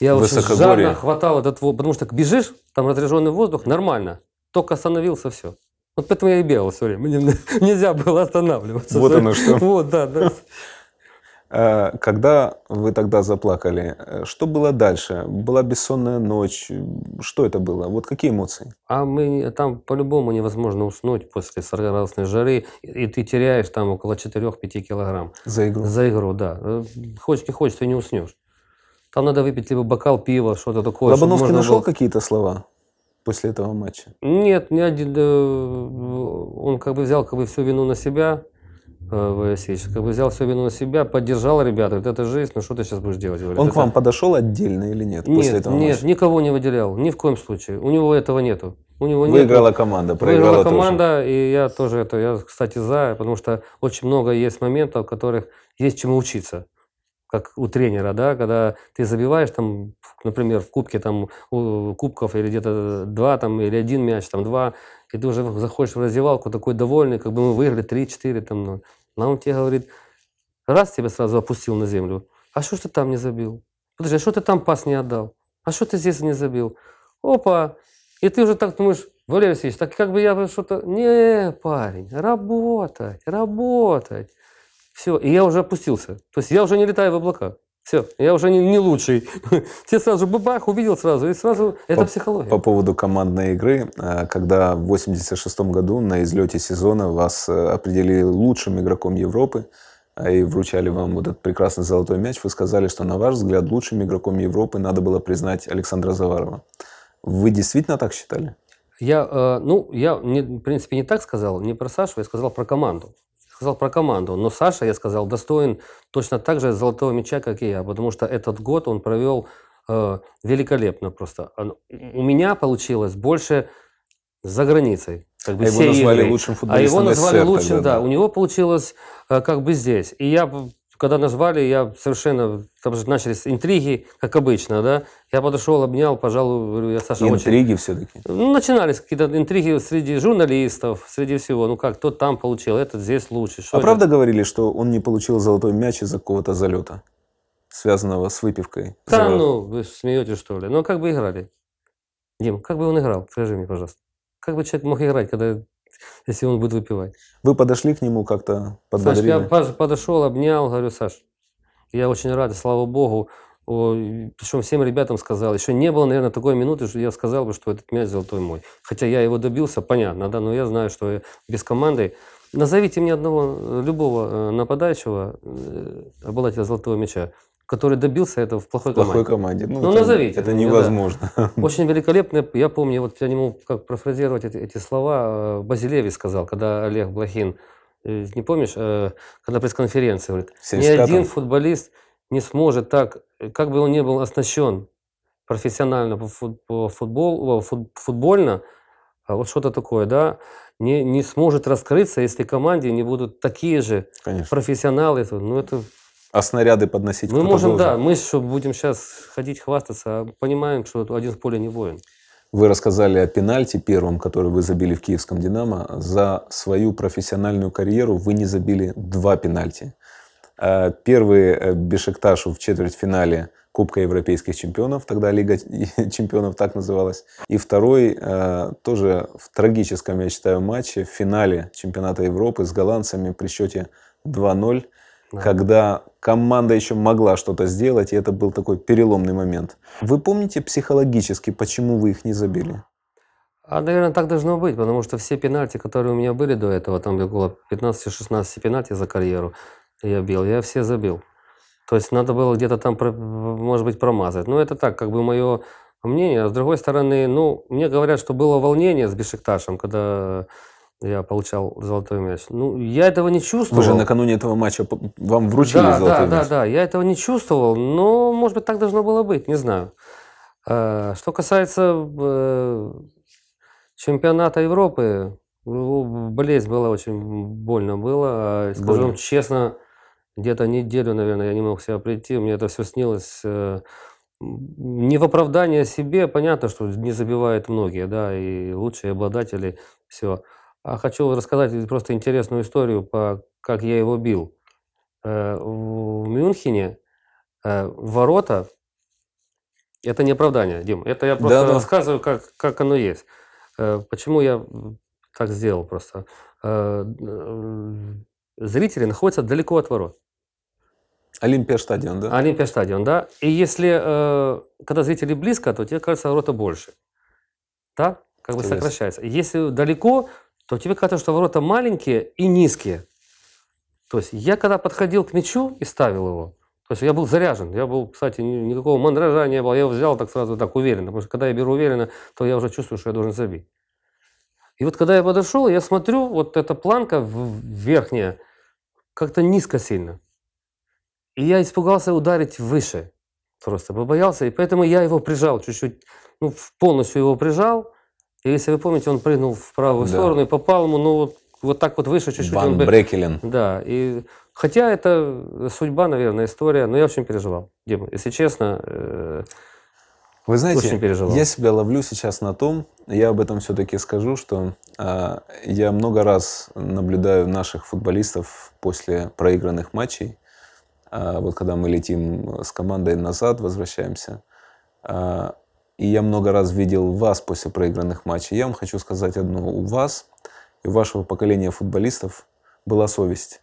я очень жадно хватал этот воздух, потому что бежишь, там разряженный воздух, нормально. Только остановился, все. Вот поэтому я и бегал все время. Мне нельзя было останавливаться. Вот оно что. Вот, да, да. А, когда вы тогда заплакали, э, что было дальше? Была бессонная ночь? Что это было? Вот какие эмоции? А мы там по-любому невозможно уснуть после 40 градусной жары, и ты теряешь там около 4-5 килограмм. За игру? За игру, да. Э, хочешь не хочешь, ты не уснешь. Там надо выпить либо бокал пива, что-то такое. Лобановский нашел было... какие-то слова? после этого матча? Нет, ни один. Он как бы взял как бы всю вину на себя. Э, Васильевич, как бы взял всю вину на себя, поддержал ребят, говорит, это жизнь, ну что ты сейчас будешь делать? Говорит, он к вам подошел отдельно или нет? Нет, после этого нет, матча? никого не выделял, ни в коем случае. У него этого нету. У него Выиграла нету. команда, проиграла Выиграла команда, и я тоже это, я, кстати, за, потому что очень много есть моментов, в которых есть чему учиться как у тренера, да, когда ты забиваешь там, например, в кубке там кубков или где-то два там или один мяч, там два, и ты уже заходишь в раздевалку такой довольный, как бы мы выиграли 3-4 там. Ну. нам он тебе говорит, раз тебя сразу опустил на землю, а что ж ты там не забил? Подожди, а что ты там пас не отдал? А что ты здесь не забил? Опа! И ты уже так думаешь, Валерий Алексеевич, так как бы я что-то... Не, парень, работать, работать. Все, и я уже опустился. То есть я уже не летаю в облака. Все, я уже не, не лучший. Все сразу бабах, увидел сразу, и сразу это по, психология. По поводу командной игры, э, когда в 86 году на излете сезона вас э, определили лучшим игроком Европы, э, и вручали вам вот этот прекрасный золотой мяч, вы сказали, что, на ваш взгляд, лучшим игроком Европы надо было признать Александра Заварова. Вы действительно так считали? Я, ну, я, в принципе, не так сказал, не про Сашу, я сказал про команду сказал про команду, но Саша, я сказал, достоин точно так же золотого мяча, как и я, потому что этот год он провел э, великолепно просто. У меня получилось больше за границей. Как бы а его назвали игры. лучшим футболистом А его назвали СССР лучшим, тогда, да. да. У него получилось э, как бы здесь. И я когда назвали, я совершенно... Там же начались интриги, как обычно, да? Я подошел, обнял, пожалуй, говорю, я Саша Интриги очень... все-таки? Ну, начинались какие-то интриги среди журналистов, среди всего. Ну как, тот там получил, этот здесь лучше. Что а это? правда говорили, что он не получил золотой мяч из-за какого-то залета, связанного с выпивкой? Да За... ну, вы смеете что ли? Ну, как бы играли? Дим, как бы он играл? Скажи мне, пожалуйста. Как бы человек мог играть, когда если он будет выпивать. Вы подошли к нему как-то, подбодрили? Саш, я Паша подошел, обнял, говорю, Саш, я очень рад, слава богу. О, причем всем ребятам сказал, еще не было, наверное, такой минуты, что я сказал бы, что этот мяч золотой мой. Хотя я его добился, понятно, да, но я знаю, что я без команды. Назовите мне одного, любого э, нападающего э, обладателя золотого мяча который добился этого в плохой, в плохой команде. команде. Ну, ну назовите. Это невозможно. Да. Очень великолепно. Я помню, вот я не мог как профразировать эти, эти слова, э, Базилеви сказал, когда Олег Блохин, э, не помнишь, э, когда пресс-конференция, говорит, ни один футболист не сможет так, как бы он ни был оснащен профессионально по, фут, по футбол, футбольно, а вот что-то такое, да, не, не сможет раскрыться, если команде не будут такие же Конечно. профессионалы. Ну, это а снаряды подносить Мы можем, должен? да. Мы что будем сейчас ходить хвастаться, а понимаем, что один в поле не воин. Вы рассказали о пенальти первом, который вы забили в киевском «Динамо». За свою профессиональную карьеру вы не забили два пенальти. Э, первый э, Бешикташу в четвертьфинале Кубка Европейских чемпионов, тогда Лига чемпионов так называлась. И второй, э, тоже в трагическом, я считаю, матче, в финале чемпионата Европы с голландцами при счете 2-0 да. когда команда еще могла что-то сделать, и это был такой переломный момент. Вы помните психологически, почему вы их не забили? А, наверное, так должно быть, потому что все пенальти, которые у меня были до этого, там было 15-16 пенальти за карьеру, я бил, я все забил. То есть надо было где-то там, может быть, промазать. Но это так, как бы мое мнение. А с другой стороны, ну, мне говорят, что было волнение с Бешикташем, когда я получал золотой мяч. Ну, я этого не чувствовал. Вы же накануне этого матча вам вручили да, золотой да, мяч. Да, да, да, я этого не чувствовал, но, может быть, так должно было быть, не знаю. А, что касается э, чемпионата Европы, ну, болезнь была очень больно было. А, скажу вам честно, где-то неделю, наверное, я не мог себя прийти, мне это все снилось э, не в оправдание себе, понятно, что не забивает многие, да, и лучшие обладатели, все. А хочу рассказать просто интересную историю, по, как я его бил. Э, в Мюнхене э, ворота – это не оправдание, Дим. Это я просто да, да. рассказываю, как, как оно есть. Э, почему я так сделал просто. Зрители находятся далеко от ворот. Олимпия стадион, да? Олимпия стадион, да. И если, когда зрители близко, то тебе кажется, ворота больше. Да? Как бы сокращается. Если далеко, то тебе кажется, что ворота маленькие и низкие. То есть я когда подходил к мячу и ставил его, то есть я был заряжен, я был, кстати, никакого мандража не было, я его взял так сразу так уверенно, потому что когда я беру уверенно, то я уже чувствую, что я должен забить. И вот когда я подошел, я смотрю, вот эта планка верхняя как-то низко сильно. И я испугался ударить выше, просто побоялся, и поэтому я его прижал чуть-чуть, ну полностью его прижал, и если вы помните, он прыгнул в правую да. сторону и попал ему, ну вот, вот так вот выше чуть-чуть. Ван он... Брекелен. Да, и хотя это судьба, наверное, история, но я очень переживал, Дима, если честно. Э... Вы знаете, очень переживал. я себя ловлю сейчас на том, я об этом все-таки скажу, что э, я много раз наблюдаю наших футболистов после проигранных матчей, э, вот когда мы летим с командой назад, возвращаемся, э, и я много раз видел вас после проигранных матчей. Я вам хочу сказать одно. У вас и у вашего поколения футболистов была совесть.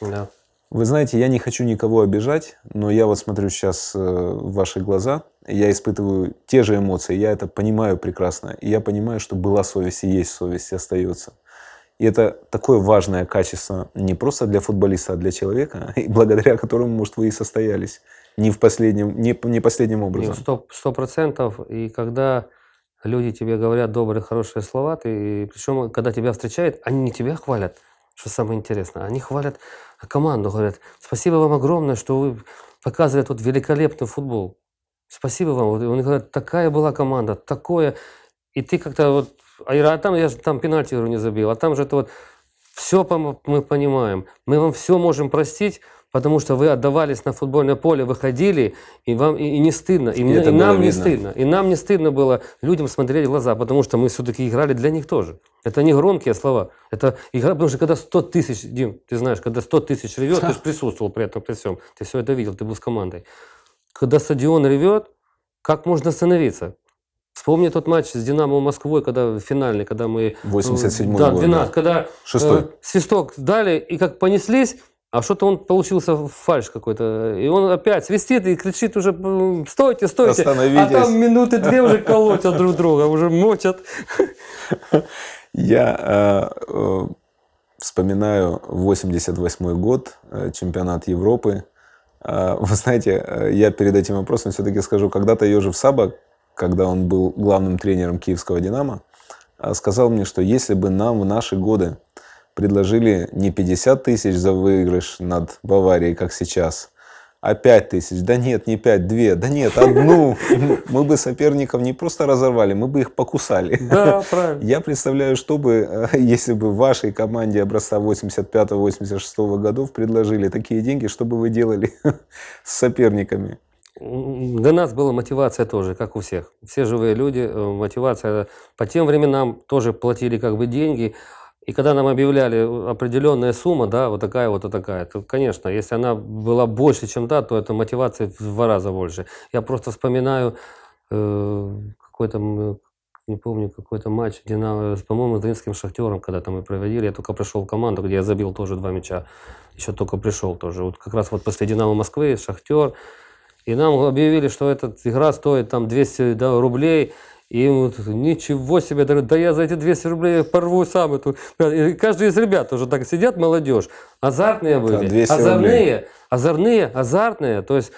Да. Вы знаете, я не хочу никого обижать, но я вот смотрю сейчас э, в ваши глаза, я испытываю те же эмоции, я это понимаю прекрасно. И я понимаю, что была совесть и есть совесть, и остается. И это такое важное качество не просто для футболиста, а для человека, и благодаря которому, может, вы и состоялись не в последнем, не, не последним образом. Сто процентов. И когда люди тебе говорят добрые, хорошие слова, ты, причем, когда тебя встречают, они не тебя хвалят, что самое интересное, они хвалят команду, говорят, спасибо вам огромное, что вы показывали тут великолепный футбол. Спасибо вам. вот Он говорит, такая была команда, такое. И ты как-то вот, а, а там я же там пенальти не забил, а там же это вот все мы понимаем, мы вам все можем простить, потому что вы отдавались на футбольное поле, выходили, и вам и, не стыдно, и, и, и нам видно. не стыдно, и нам не стыдно было людям смотреть в глаза, потому что мы все-таки играли для них тоже. Это не громкие слова, это игра, потому что когда 100 тысяч, Дим, ты знаешь, когда 100 тысяч ревет, да. ты же присутствовал при этом, при всем, ты все это видел, ты был с командой. Когда стадион ревет, как можно остановиться? Вспомни тот матч с Динамо Москвой, когда финальный, когда мы... 87-й э, да, 12, год, да. когда э, Шестой. Э, свисток дали, и как понеслись, а что-то он получился фальш какой-то. И он опять свистит и кричит уже, стойте, стойте. А там минуты две уже колотят друг друга, уже мочат. Я э, э вспоминаю 88 год, э, чемпионат Европы. Э, вы знаете, я перед этим вопросом все-таки скажу, когда-то Ежев Саба, когда он был главным тренером киевского «Динамо», сказал мне, что если бы нам в наши годы предложили не 50 тысяч за выигрыш над Баварией, как сейчас, а 5 тысяч. Да нет, не 5, 2, да нет, одну. Мы бы соперников не просто разорвали, мы бы их покусали. Да, правильно. Я представляю, что бы, э, если бы вашей команде образца 85-86 годов предложили такие деньги, что бы вы делали с соперниками? Для нас была мотивация тоже, как у всех. Все живые люди, э, мотивация. По тем временам тоже платили как бы деньги, и когда нам объявляли определенная сумма, да, вот такая, вот и такая, то, конечно, если она была больше, чем да, то это мотивация в два раза больше. Я просто вспоминаю э, какой-то, не помню, какой-то матч, Динамо, по-моему, с Донецким Шахтером, когда там мы проводили. Я только пришел в команду, где я забил тоже два мяча. Еще только пришел тоже. Вот как раз вот после Динамо Москвы, Шахтер. И нам объявили, что эта игра стоит там 200 да, рублей. И вот, ничего себе, да я за эти 200 рублей порву сам эту. И каждый из ребят уже так сидят, молодежь. Азартные были. Да, озорные, рублей. озорные, азартные. То есть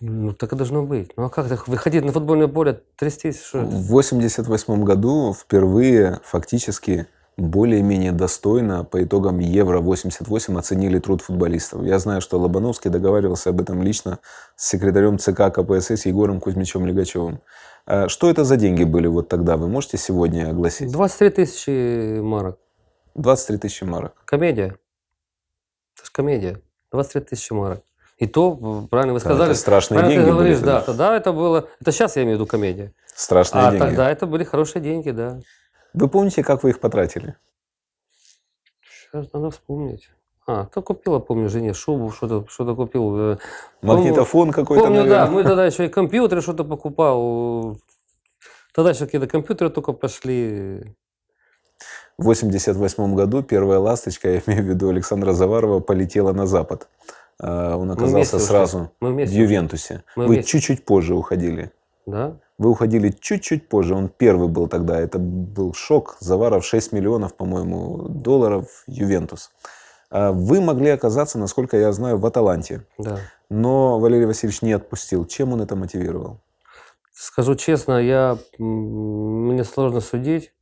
ну, так и должно быть. Ну, а как так выходить на футбольное поле, трястись? Что это? В 88 году впервые фактически более-менее достойно по итогам Евро-88 оценили труд футболистов. Я знаю, что Лобановский договаривался об этом лично с секретарем ЦК КПСС Егором Кузьмичем Легачевым. А что это за деньги были вот тогда? Вы можете сегодня огласить? 23 тысячи марок. 23 тысячи марок. Комедия. Это же комедия. 23 тысячи марок. И то, правильно вы сказали. Да, это страшные деньги ты говоришь, были, да. Тогда это было... Это сейчас я имею в виду комедия. Страшные а деньги. тогда это были хорошие деньги, да. Вы помните, как вы их потратили? Сейчас надо вспомнить. А, то купила, помню, жене шубу, что-то что купил. Э, Магнитофон какой-то, Помню, наверное. да, мы тогда еще и компьютеры что-то покупал. Тогда еще какие-то компьютеры только пошли. В 88 году первая «Ласточка», я имею в виду Александра Заварова, полетела на Запад. А, он оказался мы сразу мы в Ювентусе. Мы Вы чуть-чуть позже уходили. Да? Вы уходили чуть-чуть позже, он первый был тогда, это был шок, Заваров 6 миллионов, по-моему, долларов, Ювентус. А вы могли оказаться, насколько я знаю, в Аталанте. Да. Но Валерий Васильевич не отпустил. Чем он это мотивировал? Скажу честно, я, мне сложно судить,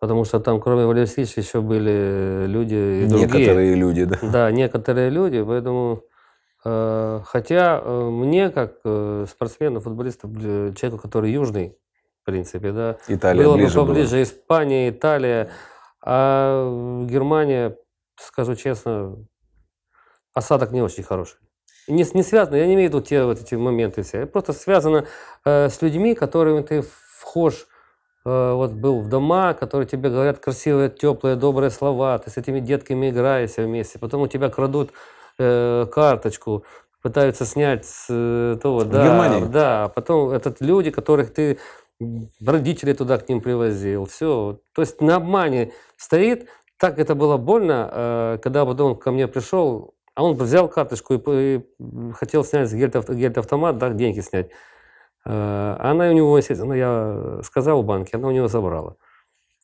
потому что там, кроме Валерия Васильевича, еще были люди и другие. Некоторые люди, да. Да, некоторые люди, поэтому Э, хотя э, мне, как э, спортсмену, футболисту, человеку, который южный, в принципе, да, Италия было бы поближе, была. Испания, Италия, а Германия, скажу честно, осадок не очень хороший. Не, не связано, я не имею в виду те вот эти моменты все, просто связано э, с людьми, которыми ты вхож вот был в дома, которые тебе говорят красивые, теплые, добрые слова, ты с этими детками играешься вместе, потом у тебя крадут э, карточку, пытаются снять с э, того, да, Германии. да, а потом этот люди, которых ты родители туда к ним привозил, все, то есть на обмане стоит, так это было больно, э, когда потом он ко мне пришел, а он взял карточку и, и хотел снять с гельт, гельт автомат, да, деньги снять, э, она у него, ну, я сказал в банке, она у него забрала.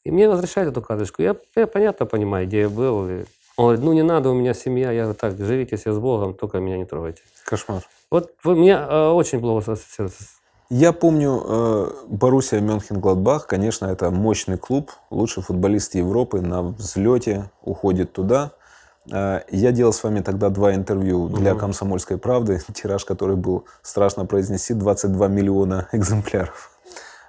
И мне возвращают эту карточку. Я, я понятно понимаю, где я был. Он говорит, ну не надо, у меня семья, я так, живите все с Богом, только меня не трогайте. Кошмар. Вот вы, меня э, очень плохо ассоциируется. Я помню э, Боруссия Мюнхен-Гладбах, конечно, это мощный клуб, лучший футболист Европы на взлете уходит туда. Э, я делал с вами тогда два интервью для угу. «Комсомольской правды», тираж который был, страшно произнести, 22 миллиона экземпляров.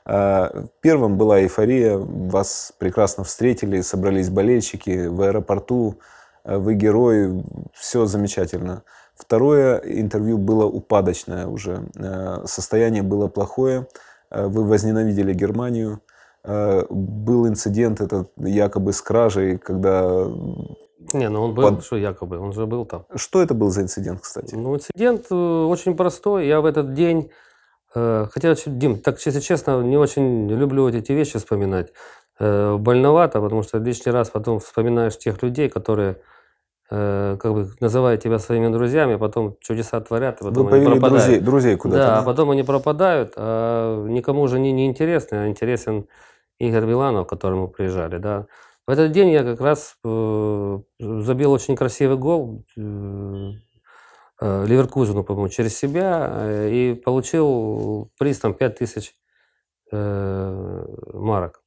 Э, первым была эйфория, вас прекрасно встретили, собрались болельщики в аэропорту, Э, вы герой, все замечательно. Второе интервью было упадочное уже, э, состояние было плохое, э, вы возненавидели Германию. Был инцидент этот якобы с кражей, когда... Не, ну он был, Под... что якобы, он же был там. Что это был за инцидент, кстати? Ну, инцидент очень простой. Я в этот день Хотя, Дим, так, если честно, не очень люблю вот эти вещи вспоминать. Э, больновато, потому что лишний раз потом вспоминаешь тех людей, которые э, как бы называют тебя своими друзьями, а потом чудеса творят, и а потом Вы они пропадают. Друзей, друзей куда-то. Да, а потом они пропадают, а никому уже не, не интересны, а интересен Игорь Биланов, к которому приезжали, да. В этот день я как раз э, забил очень красивый гол э, э Ливеркузену, по-моему, через себя и получил приз там 5000 э, марок.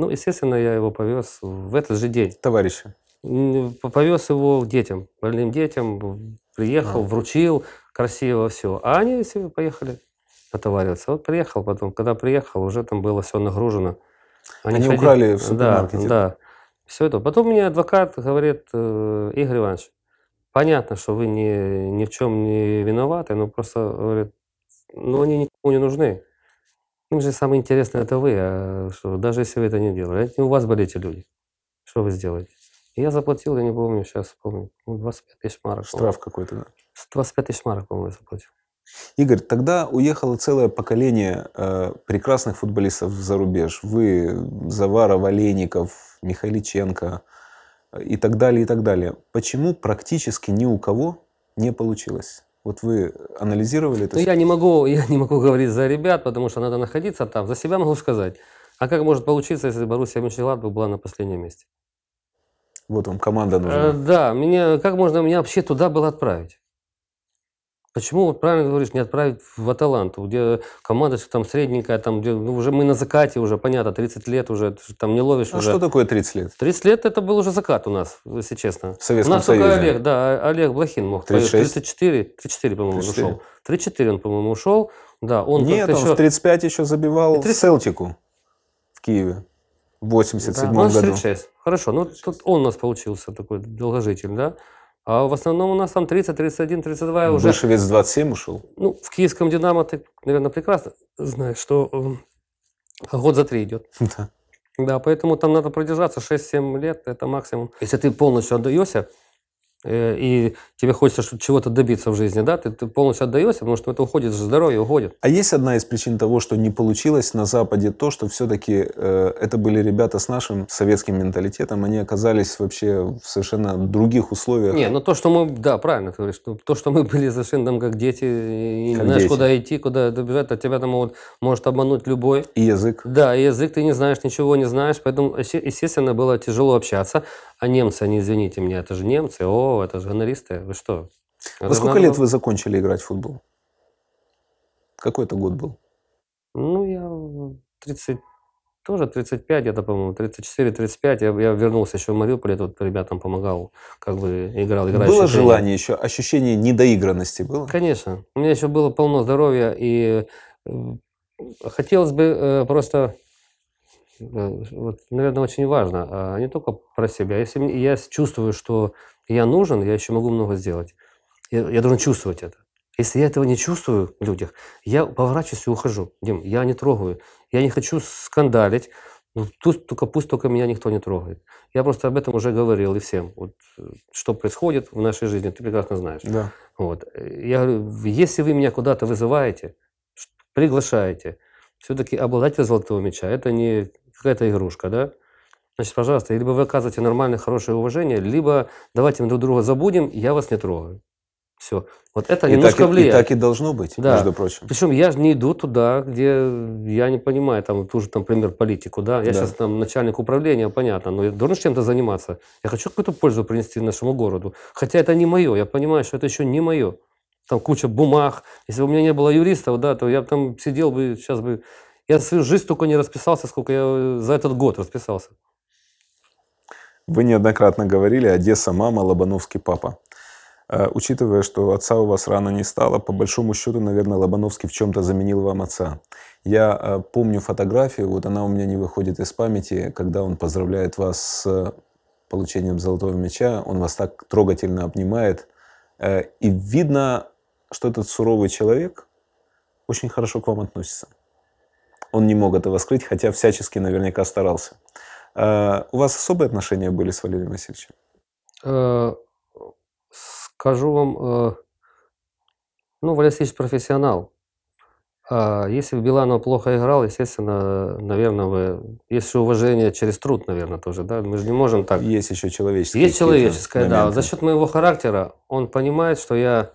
Ну, естественно, я его повез в этот же день. товарищи. Повез его детям, больным детям, приехал, а. вручил красиво все. А они себе поехали потовариться. Вот приехал потом, когда приехал, уже там было все нагружено. Они, они ходили... украли в супермаркете? Да, да. Все это. Потом мне адвокат говорит, э, Игорь Иванович, понятно, что вы ни, ни в чем не виноваты, но просто, говорит, ну они никому не нужны. Ну, Им же самое интересное это вы, а что, даже если вы это не делаете, у вас болите а люди. Что вы сделаете? Я заплатил, я не помню, сейчас помню, 25 тысяч марок. Штраф какой-то, да? 25 тысяч марок, по-моему, я заплатил. Игорь, тогда уехало целое поколение э, прекрасных футболистов за рубеж. Вы, Завара, Валейников, Михаличенко и так далее, и так далее. Почему практически ни у кого не получилось? Вот вы анализировали это? Ну, я не могу, я не могу говорить за ребят, потому что надо находиться там. За себя могу сказать. А как может получиться, если Боруссия Мönchengladbach была на последнем месте? Вот вам команда нужна. Э, да, меня, как можно меня вообще туда было отправить? Почему, вот правильно говоришь, не отправить в Аталанту, где команда что там средненькая, там где ну, уже мы на закате уже, понятно, 30 лет уже, там не ловишь а уже. что такое 30 лет? 30 лет это был уже закат у нас, если честно. В Советском у нас Союзе. только Олег, да, Олег Блохин мог. 36? 34, 34, по-моему, 34. ушел. 34 он, по-моему, ушел. Да, он Нет, он еще... в 35 еще забивал 30... 30... Селтику в Киеве в 87 да, году. 36. Хорошо, ну тут он у нас получился такой долгожитель, да? А в основном у нас там 30, 31, 32 уже... Бышевец 27 ушел? Ну, в киевском «Динамо» ты, наверное, прекрасно знаешь, что эм, год за три идет. Да. Да, поэтому там надо продержаться 6-7 лет, это максимум. Если ты полностью отдаешься, Э, и тебе хочется чего-то добиться в жизни, да, ты, ты полностью отдаешься, потому что это уходит за здоровье, уходит. А есть одна из причин того, что не получилось на Западе, то, что все-таки э, это были ребята с нашим советским менталитетом, они оказались вообще в совершенно других условиях. Не, ну то, что мы, да, правильно ты говоришь, что, то, что мы были совершенно там как дети, и как знаешь, дети. куда идти, куда добежать, а тебя там вот может обмануть любой. И язык. Да, и язык ты не знаешь, ничего не знаешь, поэтому, естественно, было тяжело общаться, а немцы, они, извините меня, это же немцы, о, это же журналисты. Вы что? Во сколько лет вы закончили играть в футбол? Какой это год был? Ну, я 30, тоже 35 где-то, по-моему, 34-35. Я, я вернулся еще в Мариуполь, тут ребятам помогал, как бы играл. Было желание еще, ощущение недоигранности было? Конечно. У меня еще было полно здоровья, и э, хотелось бы э, просто э, вот, наверное, очень важно, а не только про себя. Если я чувствую, что я нужен, я еще могу много сделать. Я, я должен чувствовать это. Если я этого не чувствую в людях, я поворачиваюсь и ухожу. Дим, я не трогаю. Я не хочу скандалить. Ну, тут только пусть только меня никто не трогает. Я просто об этом уже говорил и всем. Вот, э, что происходит в нашей жизни, ты прекрасно знаешь. Да. Вот. Я говорю, если вы меня куда-то вызываете, приглашаете, все-таки обладатель золотого меча, это не какая-то игрушка, да? Значит, пожалуйста, либо вы оказываете нормальное, хорошее уважение, либо давайте мы друг друга забудем, я вас не трогаю. Все. Вот это и немножко так, влияет. И так и должно быть, да. между прочим. Причем я же не иду туда, где я не понимаю, там, ту же, там, например, политику, да. Я да. сейчас там начальник управления, понятно, но я должен чем-то заниматься. Я хочу какую-то пользу принести нашему городу. Хотя это не мое, я понимаю, что это еще не мое. Там куча бумаг. Если бы у меня не было юристов, да, то я бы там сидел бы, сейчас бы... Я свою жизнь только не расписался, сколько я за этот год расписался. Вы неоднократно говорили «Одесса мама, Лобановский папа». Э, учитывая, что отца у вас рано не стало, по большому счету, наверное, Лобановский в чем-то заменил вам отца. Я э, помню фотографию, вот она у меня не выходит из памяти, когда он поздравляет вас с э, получением золотого мяча, он вас так трогательно обнимает. И видно, что этот суровый человек очень хорошо к вам относится. Он не мог этого скрыть, хотя всячески наверняка старался. А, у вас особые отношения были с Валерием Васильевичем? Э, скажу вам, э, ну, Валерий Васильевич профессионал. А если бы Биланов плохо играл, естественно, наверное, вы... есть уважение через труд, наверное, тоже, да? Мы же не можем так... Есть еще человеческое. Есть человеческое, да. За счет моего характера он понимает, что я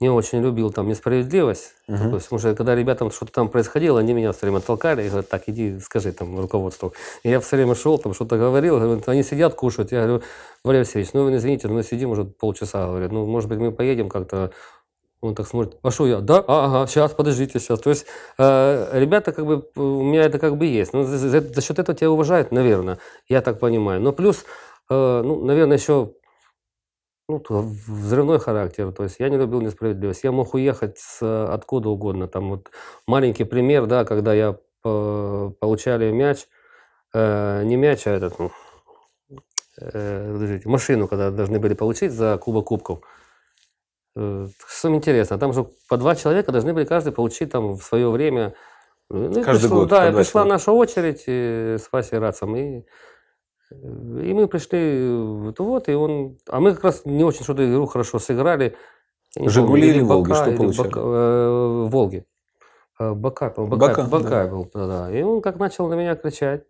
не очень любил там несправедливость. Угу. То есть, потому что когда ребятам что-то там происходило, они меня все время толкали и говорят, так, иди, скажи там руководству. И я все время шел, там что-то говорил, говорят, они сидят, кушают. Я говорю, Валерий Алексеевич, ну, извините, мы сидим уже полчаса, говорят, ну, может быть, мы поедем как-то он так смотрит, а что я? Да, ага, сейчас, подождите, сейчас. То есть э, ребята, как бы, у меня это как бы есть. Ну, за, за, за счет этого тебя уважают, наверное, я так понимаю. Но плюс, э, ну, наверное, еще ну, взрывной характер. То есть я не любил несправедливость. Я мог уехать с, откуда угодно. Там вот маленький пример, да, когда я по, э, получали мяч, э, не мяч, а этот, э, машину, когда должны были получить за кубок Кубков. Э, что интересно, там же по два человека должны были каждый получить там в свое время. Ну, Каждый пришло, год. Да, пришла человека. наша очередь и э, с Васей Рацем, и Э, и мы пришли в вот, и он... А мы как раз не очень что-то игру хорошо сыграли. «Жигули» или «Волги»? Бока, что или э, «Волги». Э, Бока, Бока, Бока, Бока да. был, да, И он как начал на меня кричать.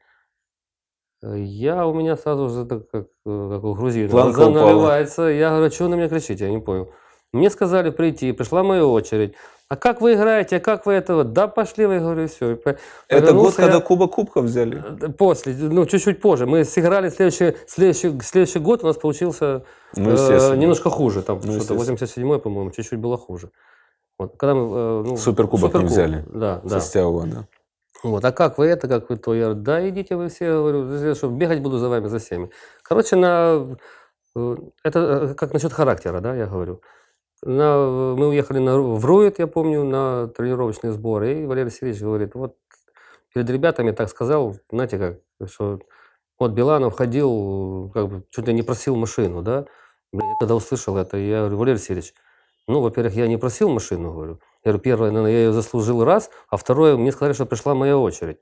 Я у меня сразу же, так, как, как у грузина, глаза наливается. Я говорю, «А что вы на меня кричите, я не понял. Мне сказали прийти, пришла моя очередь. А как вы играете? А как вы это вот? Да, пошли, вы, говорю, все. это год, я... когда Куба Кубка взяли? Э, после, ну, чуть-чуть позже. Мы сыграли следующий, следующий, следующий год, у нас получился ну, э, немножко хуже. Там ну, что-то 87-й, по-моему, чуть-чуть было хуже. Вот, когда мы, э, ну, Суперкубок суперкуб, не взяли. Да, да. Со да. Вот, а как вы это, как вы то? Я говорю, да, идите вы все, я говорю, что бегать буду за вами, за всеми. Короче, на... Э, это э, как насчет характера, да, я говорю на, мы уехали на, в Рует, я помню, на тренировочные сборы. И Валерий Сергеевич говорит, вот перед ребятами так сказал, знаете как, что вот Биланов ходил, как бы чуть ли не просил машину, да. Я когда услышал это, я говорю, Валерий Сергеевич, ну, во-первых, я не просил машину, говорю. Я говорю, первое, наверное, я ее заслужил раз, а второе, мне сказали, что пришла моя очередь.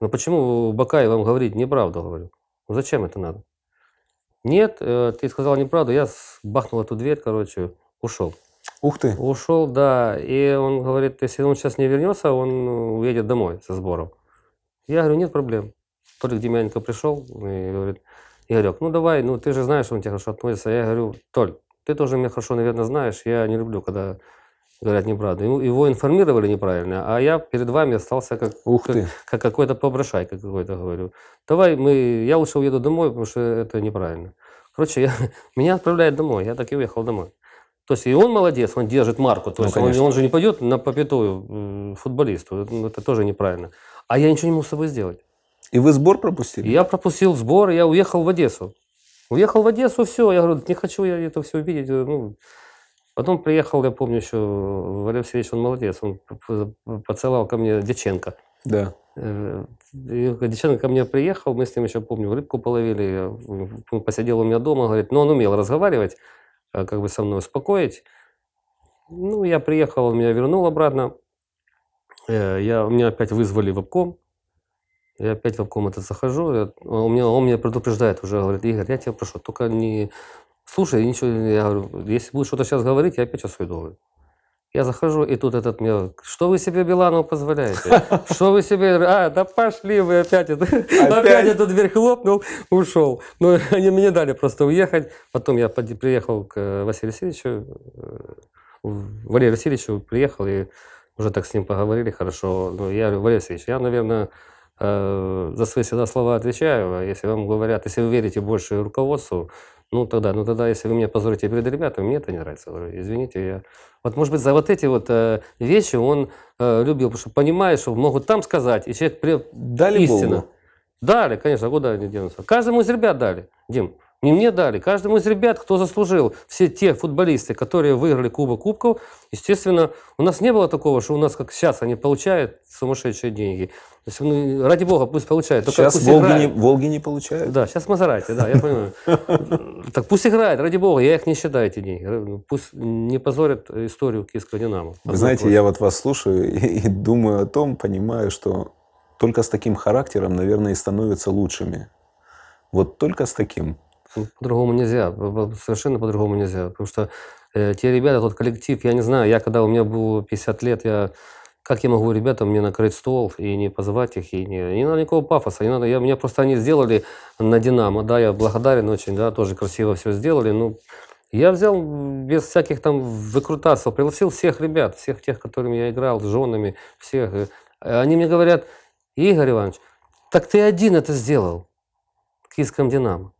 Но «Ну, почему Бакай вам говорит неправду, говорю? Ну, зачем это надо? Нет, э, ты сказал неправду, я бахнул эту дверь, короче, ушел. Ух ты. Ушел, да. И он говорит, если он сейчас не вернется, он э, уедет домой со сбором. Я говорю, нет проблем. Толик Демьяненко пришел и говорит, Игорек, ну давай, ну ты же знаешь, он тебе хорошо относится. Я говорю, Толь, ты тоже меня хорошо, наверное, знаешь. Я не люблю, когда говорят неправду. Его информировали неправильно, а я перед вами остался как, Ух ты. как, какой-то поброшай, как какой-то говорю. Давай мы, я лучше уеду домой, потому что это неправильно. Короче, я, меня отправляют домой, я так и уехал домой. То есть и он молодец, он держит марку. То ну, есть он, он же не пойдет на попятую футболисту. Ну, это тоже неправильно. А я ничего не мог с собой сделать. И вы сбор пропустили? Я пропустил сбор, я уехал в Одессу. Уехал в Одессу, все. Я говорю, не хочу я это все увидеть. Э, ну, потом приехал, я помню еще, Валерий Васильевич, он молодец. Он поцеловал ко мне Деченко. Да. Э, и Деченко ко мне приехал, мы с ним еще, помню, рыбку половили. Он ну, посидел у меня дома, говорит, но ну, он умел разговаривать. Э, как бы со мной успокоить. Ну, я приехал, он меня вернул обратно. Э, я, меня опять вызвали в обком. Я опять в обком это захожу. Я, он, меня, он меня предупреждает уже, говорит, Игорь, я тебя прошу, только не слушай, ничего, я говорю, если будешь что-то сейчас говорить, я опять сейчас уйду. Я захожу, и тут этот мне, что вы себе Билану позволяете? Что вы себе, а, да пошли вы опять, опять эту дверь хлопнул, ушел. Ну, они мне дали просто уехать. Потом я приехал к э, Василию Васильевичу, э, Валерию Васильевичу приехал, и уже так с ним поговорили хорошо. Ну, я говорю, Валерий Васильевич, я, наверное, Э, за свои всегда слова отвечаю, а если вам говорят, если вы верите больше руководству, ну тогда, ну тогда, если вы меня позорите перед ребятами, мне это не нравится. Извините, я... Вот, может быть, за вот эти вот э, вещи он э, любил, потому что понимает, что могут там сказать, и человек... При... Дали Истина. Богу. Дали, конечно, куда они денутся. Каждому из ребят дали, Дим. Не мне дали. Каждому из ребят, кто заслужил, все те футболисты, которые выиграли Кубок Кубков, естественно, у нас не было такого, что у нас, как сейчас, они получают сумасшедшие деньги. То есть, ну, ради бога, пусть получают. Только сейчас пусть Волги, не, Волги не получают. Да, сейчас мазарати. да, я понимаю. Так пусть играют, ради бога, я их не считаю, эти деньги. Ну, пусть не позорят историю киевского «Динамо». Вы знаете, я вот вас слушаю и думаю о том, понимаю, что только с таким характером, наверное, и становятся лучшими. Вот только с таким. По-другому нельзя, совершенно по-другому нельзя, потому что э, те ребята, тот коллектив, я не знаю, я когда у меня было 50 лет, я как я могу ребятам мне накрыть стол и не позвать их, и не, не надо никакого пафоса, не надо, я, меня просто они сделали на Динамо, да, я благодарен очень, да, тоже красиво все сделали, ну, я взял без всяких там выкрутасов, пригласил всех ребят, всех тех, которыми я играл, с женами, всех, э, они мне говорят, Игорь Иванович, так ты один это сделал в киевском «Динамо».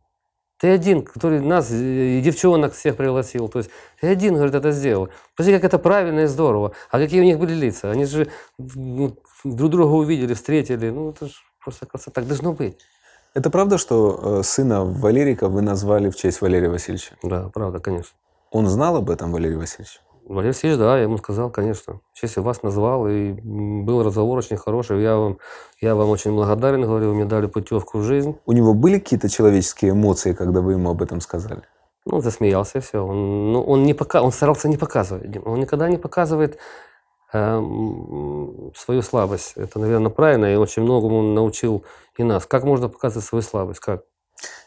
Ты один, который нас и девчонок всех пригласил. То есть ты один, говорит, это сделал. Посмотри, как это правильно и здорово. А какие у них были лица? Они же ну, друг друга увидели, встретили. Ну, это же просто красота. Так должно быть. Это правда, что э, сына Валерика вы назвали в честь Валерия Васильевича? Да, правда, конечно. Он знал об этом, Валерий Васильевич? Валерий, есть, да, я ему сказал, конечно. В честь вас назвал, и был разговор очень хороший. Я вам, я вам очень благодарен, говорю, вы мне дали путевку в жизнь. У него были какие-то человеческие эмоции, когда вы ему об этом сказали? Ну, он засмеялся, и все. Он, ну, он, не пока, он старался не показывать. Он никогда не показывает эм, свою слабость. Это, наверное, правильно, и очень многому он научил и нас. Как можно показывать свою слабость? Как?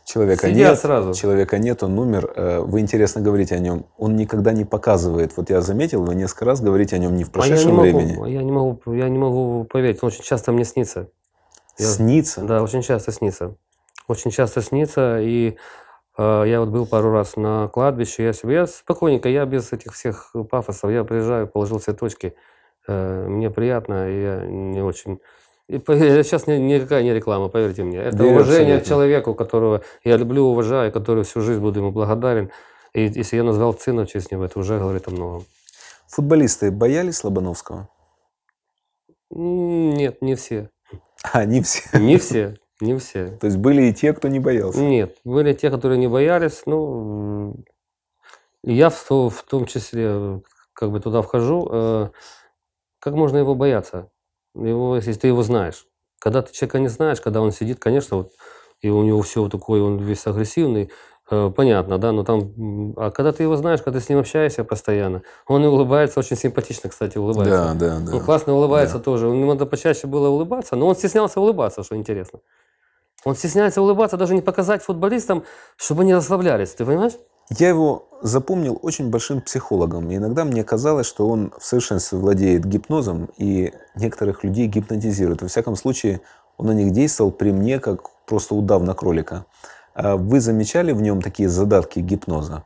Человека Сидят нет, сразу. человека нет, он умер. Э, вы интересно говорите о нем. Он никогда не показывает. Вот я заметил, вы несколько раз говорите о нем не в прошедшем а я не времени. Могу, а я не могу, я не могу поверить. Он очень часто мне снится. Я, снится? Да, очень часто снится. Очень часто снится и э, я вот был пару раз на кладбище, я себе, я спокойненько, я без этих всех пафосов, я приезжаю, положил цветочки, э, мне приятно, и я не очень Сейчас э, никакая не реклама, поверьте мне. Это да, уважение к человеку, которого я люблю, уважаю, который всю жизнь буду ему благодарен. И если я назвал цену в честь него, это уже говорит о многом. Футболисты боялись Лобановского? Нет, не все. А, не все? Не все, не все. То есть были и те, кто не боялся? Нет, были те, которые не боялись. Ну, я в, в том числе э, как бы туда вхожу. Э, как можно его бояться? его, если ты его знаешь. Когда ты человека не знаешь, когда он сидит, конечно, вот, и у него все такое, он весь агрессивный, э, понятно, да, но там, а когда ты его знаешь, когда ты с ним общаешься постоянно, он и улыбается, очень симпатично, кстати, улыбается. Да, да, да. Он классно улыбается да. тоже, ему надо почаще было улыбаться, но он стеснялся улыбаться, что интересно. Он стесняется улыбаться, даже не показать футболистам, чтобы они расслаблялись, ты понимаешь? Я его запомнил очень большим психологом. И иногда мне казалось, что он в совершенстве владеет гипнозом и некоторых людей гипнотизирует. Во всяком случае, он на них действовал при мне, как просто удав на кролика. А вы замечали в нем такие задатки гипноза?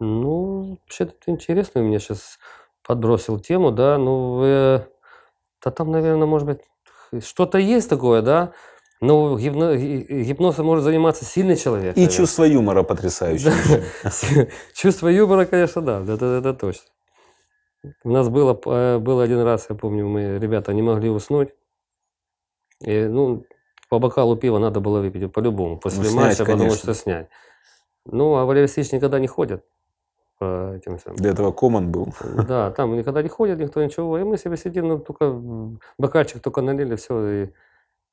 Ну, вообще это ты интересно, меня сейчас подбросил тему, да, ну, э, да там, наверное, может быть, что-то есть такое, да, ну, Но гипнозом может заниматься сильный человек. И наверное. чувство юмора потрясающее. Чувство юмора, конечно, да, это точно. У нас было, э, было один раз, я помню, мы, ребята, не могли уснуть. И, ну, по бокалу пива надо было выпить по-любому, ну, после ну, матча, снять, потому что снять. Ну, а Валерий Алексеевич никогда не ходит по этим всем. Для этого коман был. Да, там никогда не ходит, никто ничего. И мы себе сидим, ну, только бокальчик только налили, все, и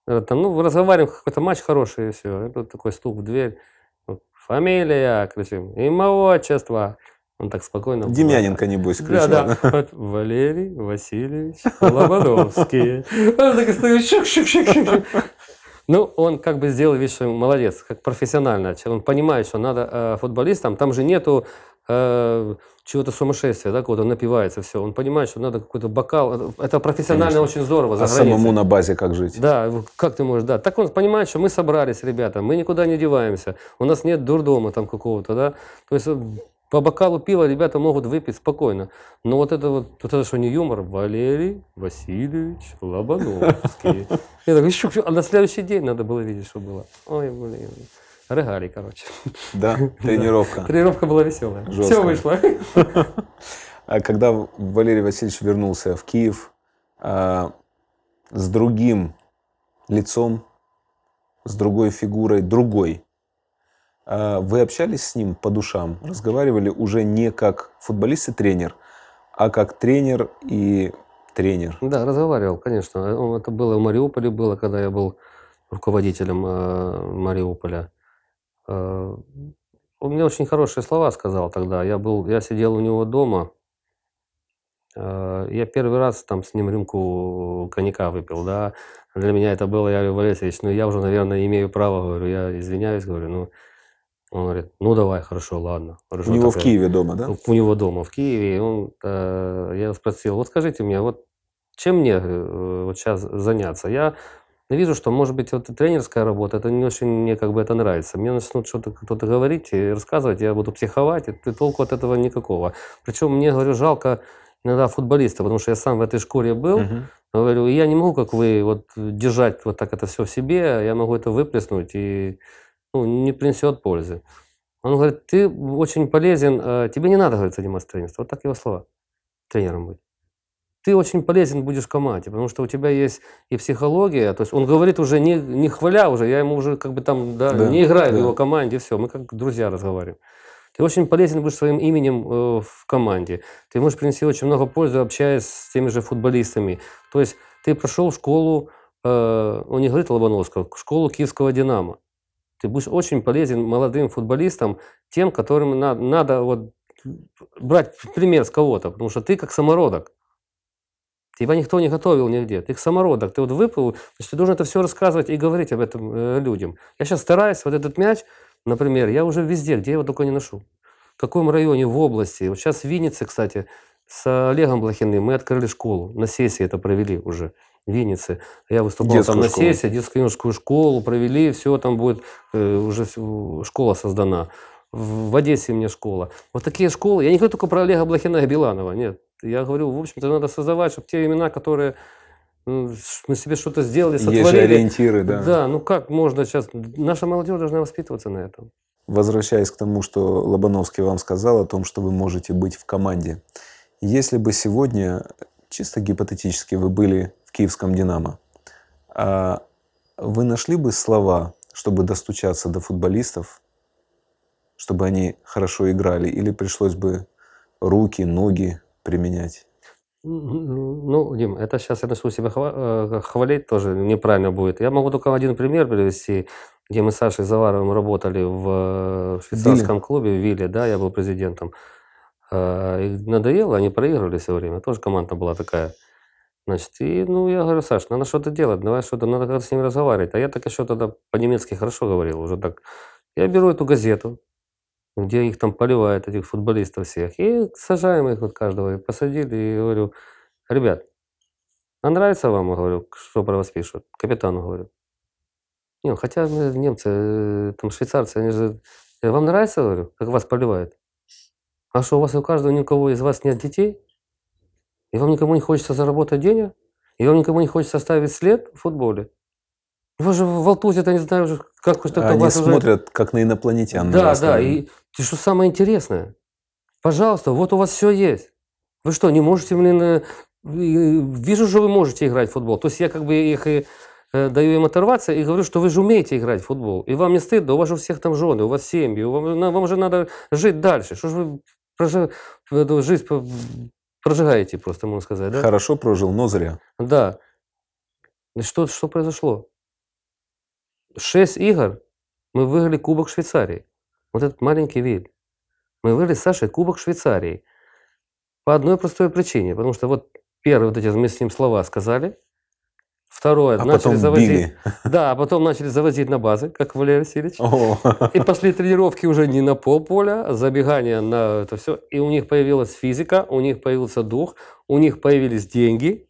там, ну, разговариваем, какой-то матч хороший, и все. Это такой стук в дверь. Фамилия, кричим, имя, отчество. Он так спокойно... Демьяненко, не бойся, кричал. Да, да. Валерий Васильевич Лободовский. Он так стоит, щук щук щук ну, он как бы сделал вид, что молодец, как профессионально. Он понимает, что надо э, футболистам, там же нету э, чего-то сумасшествия, да, какого-то напивается, все. Он понимает, что надо какой-то бокал. Это профессионально Конечно. очень здорово. За а границей. самому на базе как жить? Да, как ты можешь, да. Так он понимает, что мы собрались, ребята, мы никуда не деваемся, у нас нет дурдома там какого-то, да. То есть э, по бокалу пива ребята могут выпить спокойно. Но вот это вот, вот это что не юмор, Валерий Васильевич Лобановский. Я так, еще, а на следующий день надо было видеть, что было. Ой, блин. Регалий, короче. Да, тренировка. Тренировка была веселая. Все вышло. А когда Валерий Васильевич вернулся в Киев а, с другим лицом, с другой фигурой, другой а, вы общались с ним по душам, разговаривали уже не как футболист и тренер, а как тренер и тренер. Да, разговаривал, конечно. Ну, это было в Мариуполе, было, когда я был руководителем э, Мариуполя. Э, он мне очень хорошие слова сказал тогда. Я, был, я сидел у него дома. Э, я первый раз там с ним рюмку коньяка выпил, да. Для меня это было, я говорю, Валерий Ильич, ну я уже, наверное, имею право, говорю, я извиняюсь, говорю, ну он говорит, ну давай, хорошо, ладно. Хорошо, у него такая. в э, Киеве дома, да? У него дома в Киеве. И он, э, я спросил, вот скажите мне, вот чем мне э, вот сейчас заняться? Я вижу, что, может быть, вот тренерская работа, это не очень мне как бы это нравится. Мне начнут что-то кто-то говорить и рассказывать, я буду психовать, и толку от этого никакого. Причем мне, говорю, жалко иногда футболиста, потому что я сам в этой шкуре был. Uh-huh. Говорю, я не могу, как вы, вот держать вот так это все в себе, я могу это выплеснуть и ну, не принесет пользы. Он говорит, ты очень полезен, э, тебе не надо, говорит, заниматься тренерством. Вот так его слова, тренером быть. Ты очень полезен будешь команде, потому что у тебя есть и психология. То есть он говорит уже не, не хваля уже, я ему уже как бы там, да, да не играю да. в его команде, все, мы как друзья разговариваем. Ты очень полезен будешь своим именем э, в команде. Ты можешь принести очень много пользы, общаясь с теми же футболистами. То есть ты прошел школу, э, он не говорит Лобановского, школу киевского «Динамо». Ты будешь очень полезен молодым футболистам, тем, которым на, надо вот брать пример с кого-то, потому что ты как самородок. Тебя никто не готовил нигде. Ты самородок, ты вот выплыл, значит, ты должен это все рассказывать и говорить об этом э, людям. Я сейчас стараюсь, вот этот мяч, например, я уже везде, где я его только не ношу. В каком районе, в области. Вот сейчас в Виннице, кстати, с Олегом Блохиным мы открыли школу. На сессии это провели уже. Венеции Я выступал детскую там на школу. сессии, детскую юношескую школу провели, все там будет, э, уже школа создана. В, Одессе мне школа. Вот такие школы. Я не говорю только про Олега Блохина и Биланова, нет. Я говорю, в общем-то, надо создавать, чтобы те имена, которые на себе что-то сделали, сотворили. Есть же ориентиры, да. Да, ну как можно сейчас? Наша молодежь должна воспитываться на этом. Возвращаясь к тому, что Лобановский вам сказал о том, что вы можете быть в команде. Если бы сегодня, чисто гипотетически, вы были киевском «Динамо». А вы нашли бы слова, чтобы достучаться до футболистов, чтобы они хорошо играли, или пришлось бы руки, ноги применять? Ну, Дим, это сейчас я начну себя э, хвалить тоже неправильно будет. Я могу только один пример привести, где мы с Сашей Заваровым работали в э, швейцарском Вилли. клубе в Вилле, да, я был президентом. Э, и надоело, они проигрывали все время, тоже команда была такая. Значит, и, ну, я говорю, Саш, надо что-то делать, давай что-то, надо как-то с ним разговаривать. А я так еще тогда по-немецки хорошо говорил, уже так. Я беру эту газету, где их там поливают, этих футболистов всех, и сажаем их вот каждого, и посадили, и говорю, ребят, а нравится вам, говорю, что про вас пишут? Капитану говорю. Не, ну, хотя немцы, э, там швейцарцы, они же... Э, вам нравится, говорю, как вас поливают? А что, у вас у каждого, ни у кого из вас нет детей? И вам никому не хочется заработать денег? И вам никому не хочется оставить след в футболе? Вы же волтузят, я не знаю, уже, как хоть Они вас смотрят, уже... как на инопланетян. Да, да. И что самое интересное, пожалуйста, вот у вас все есть. Вы что, не можете, блин, э, вижу, что вы можете играть в футбол. То есть я как бы их и э, даю им оторваться и говорю, что вы же умеете играть в футбол. И вам не стыдно, у вас же у всех там жены, у вас семьи, вам, вам же надо жить дальше. Что же вы прожи, э, жизнь прожигаете просто, можно сказать, да? Хорошо прожил, но зря. Да. Что, что произошло? Шесть игр мы выиграли Кубок Швейцарии. Вот этот маленький вид. Мы выиграли с Сашей Кубок Швейцарии. По одной простой причине. Потому что вот первые вот эти мы с ним слова сказали, Второе, а начали потом завозить. Били. Да, а потом начали завозить на базы, как Валерий Васильевич. О. И пошли тренировки уже не на полполя, а забегания на это все. И у них появилась физика, у них появился дух, у них появились деньги,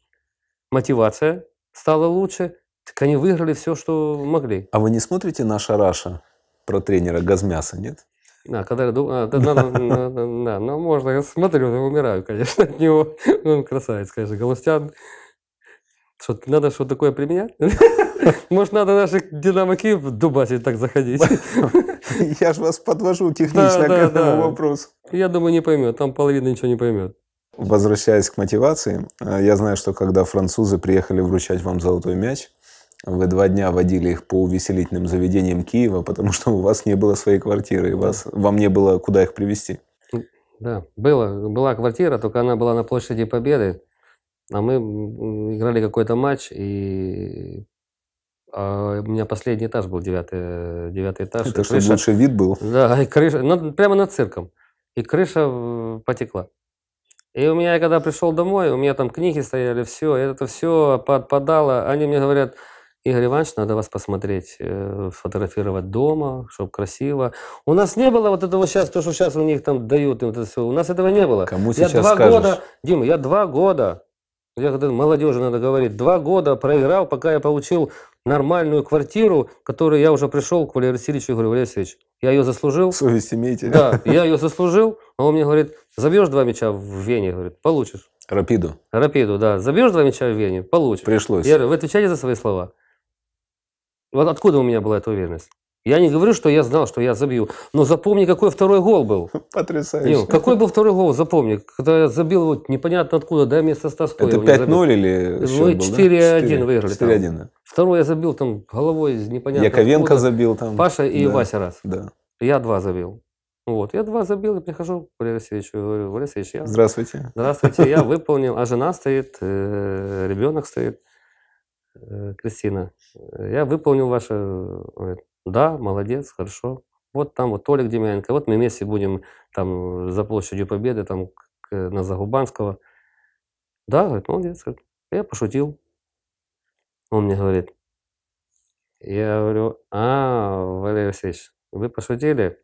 мотивация стала лучше. Так они выиграли все, что могли. А вы не смотрите «Наша Раша» про тренера Газмяса, нет? Да, когда я думаю, да, да, да, да, да, ну можно, я смотрю, я умираю, конечно, от него. Он красавец, конечно, Галустян. Что, надо что то такое применять? Может, надо наших Динамо в дубасе так заходить? Я же вас подвожу технично да, да, этому да. вопросу. Я думаю, не поймет. Там половина ничего не поймет. Возвращаясь к мотивации, э, я знаю, что когда французы приехали вручать вам золотой мяч, вы два дня водили их по увеселительным заведениям Киева, потому что у вас не было своей квартиры, и вас, вам не было куда их привезти. Да, было, была квартира, только она была на площади Победы. А мы играли какой-то матч, и а у меня последний этаж был, девятый, э, девятый этаж. Это что крыша... лучший вид был? Да, и крыша, ну, прямо над цирком. И крыша э, потекла. И у меня, когда пришел домой, у меня там книги стояли, все, это все подпадало. Они мне говорят, Игорь Иванович, надо вас посмотреть, э, фотографировать дома, чтобы красиво. У нас не было вот этого сейчас, то, что сейчас у них там дают, вот это все. у нас этого не было. Кому я сейчас два скажешь? года, Дима, я два года я когда молодежи надо говорить, два года проиграл, пока я получил нормальную квартиру, которую я уже пришел к Валерию Васильевичу и говорю, Валерий Васильевич, я ее заслужил. Совесть имеете. Да, я ее заслужил, а он мне говорит, забьешь два мяча в Вене, говорит, получишь. Рапиду. Рапиду, да. Забьешь два мяча в Вене, получишь. Пришлось. Я говорю, вы отвечаете за свои слова. Вот откуда у меня была эта уверенность? Я не говорю, что я знал, что я забью. Но запомни, какой второй гол был. Потрясающе. Нил, какой был второй гол, запомни. Когда я забил, вот непонятно откуда, да, вместо 100 Это 5-0 или ну, счет Мы 4-1 да? выиграли. 4-1. Второй я забил там головой непонятно Яковенко откуда. забил там. Паша и да. Вася раз. Да. Я два забил. Вот, я два забил, и прихожу к Валерию Алексеевичу, говорю, Валерий Алексеевич, я... Здравствуйте. Здравствуйте, я выполнил, а жена стоит, э, ребенок стоит, э, Кристина. Я выполнил ваше... Э, да, молодец, хорошо. Вот там вот Толик Демьяненко, вот мы вместе будем там за площадью Победы, там к, э, на Загубанского. Да, говорит, молодец. Говорит. Я пошутил. Он мне говорит, я говорю, а, Валерий Васильевич, вы пошутили?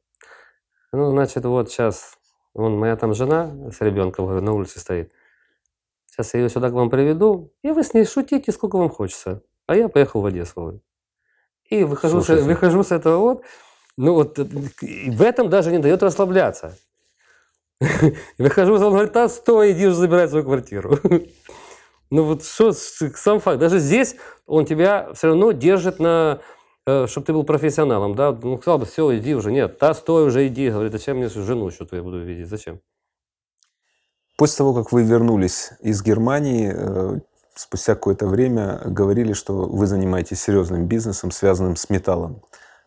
Ну, значит, вот сейчас, вон моя там жена с ребенком говорю, на улице стоит. Сейчас я ее сюда к вам приведу, и вы с ней шутите, сколько вам хочется. А я поехал в Одессу. Говорю и выхожу, с, выхожу с этого вот. Ну вот э, в этом даже не дает расслабляться. Выхожу, он говорит, а стой, иди уже забирай свою квартиру. Ну вот что, сам факт, даже здесь он тебя все равно держит на, э, чтобы ты был профессионалом, да, ну сказал бы, все, иди уже, нет, та стой уже, иди, говорит, зачем мне жену что-то я буду видеть, зачем? После того, как вы вернулись из Германии, э, спустя какое-то время говорили, что вы занимаетесь серьезным бизнесом, связанным с металлом,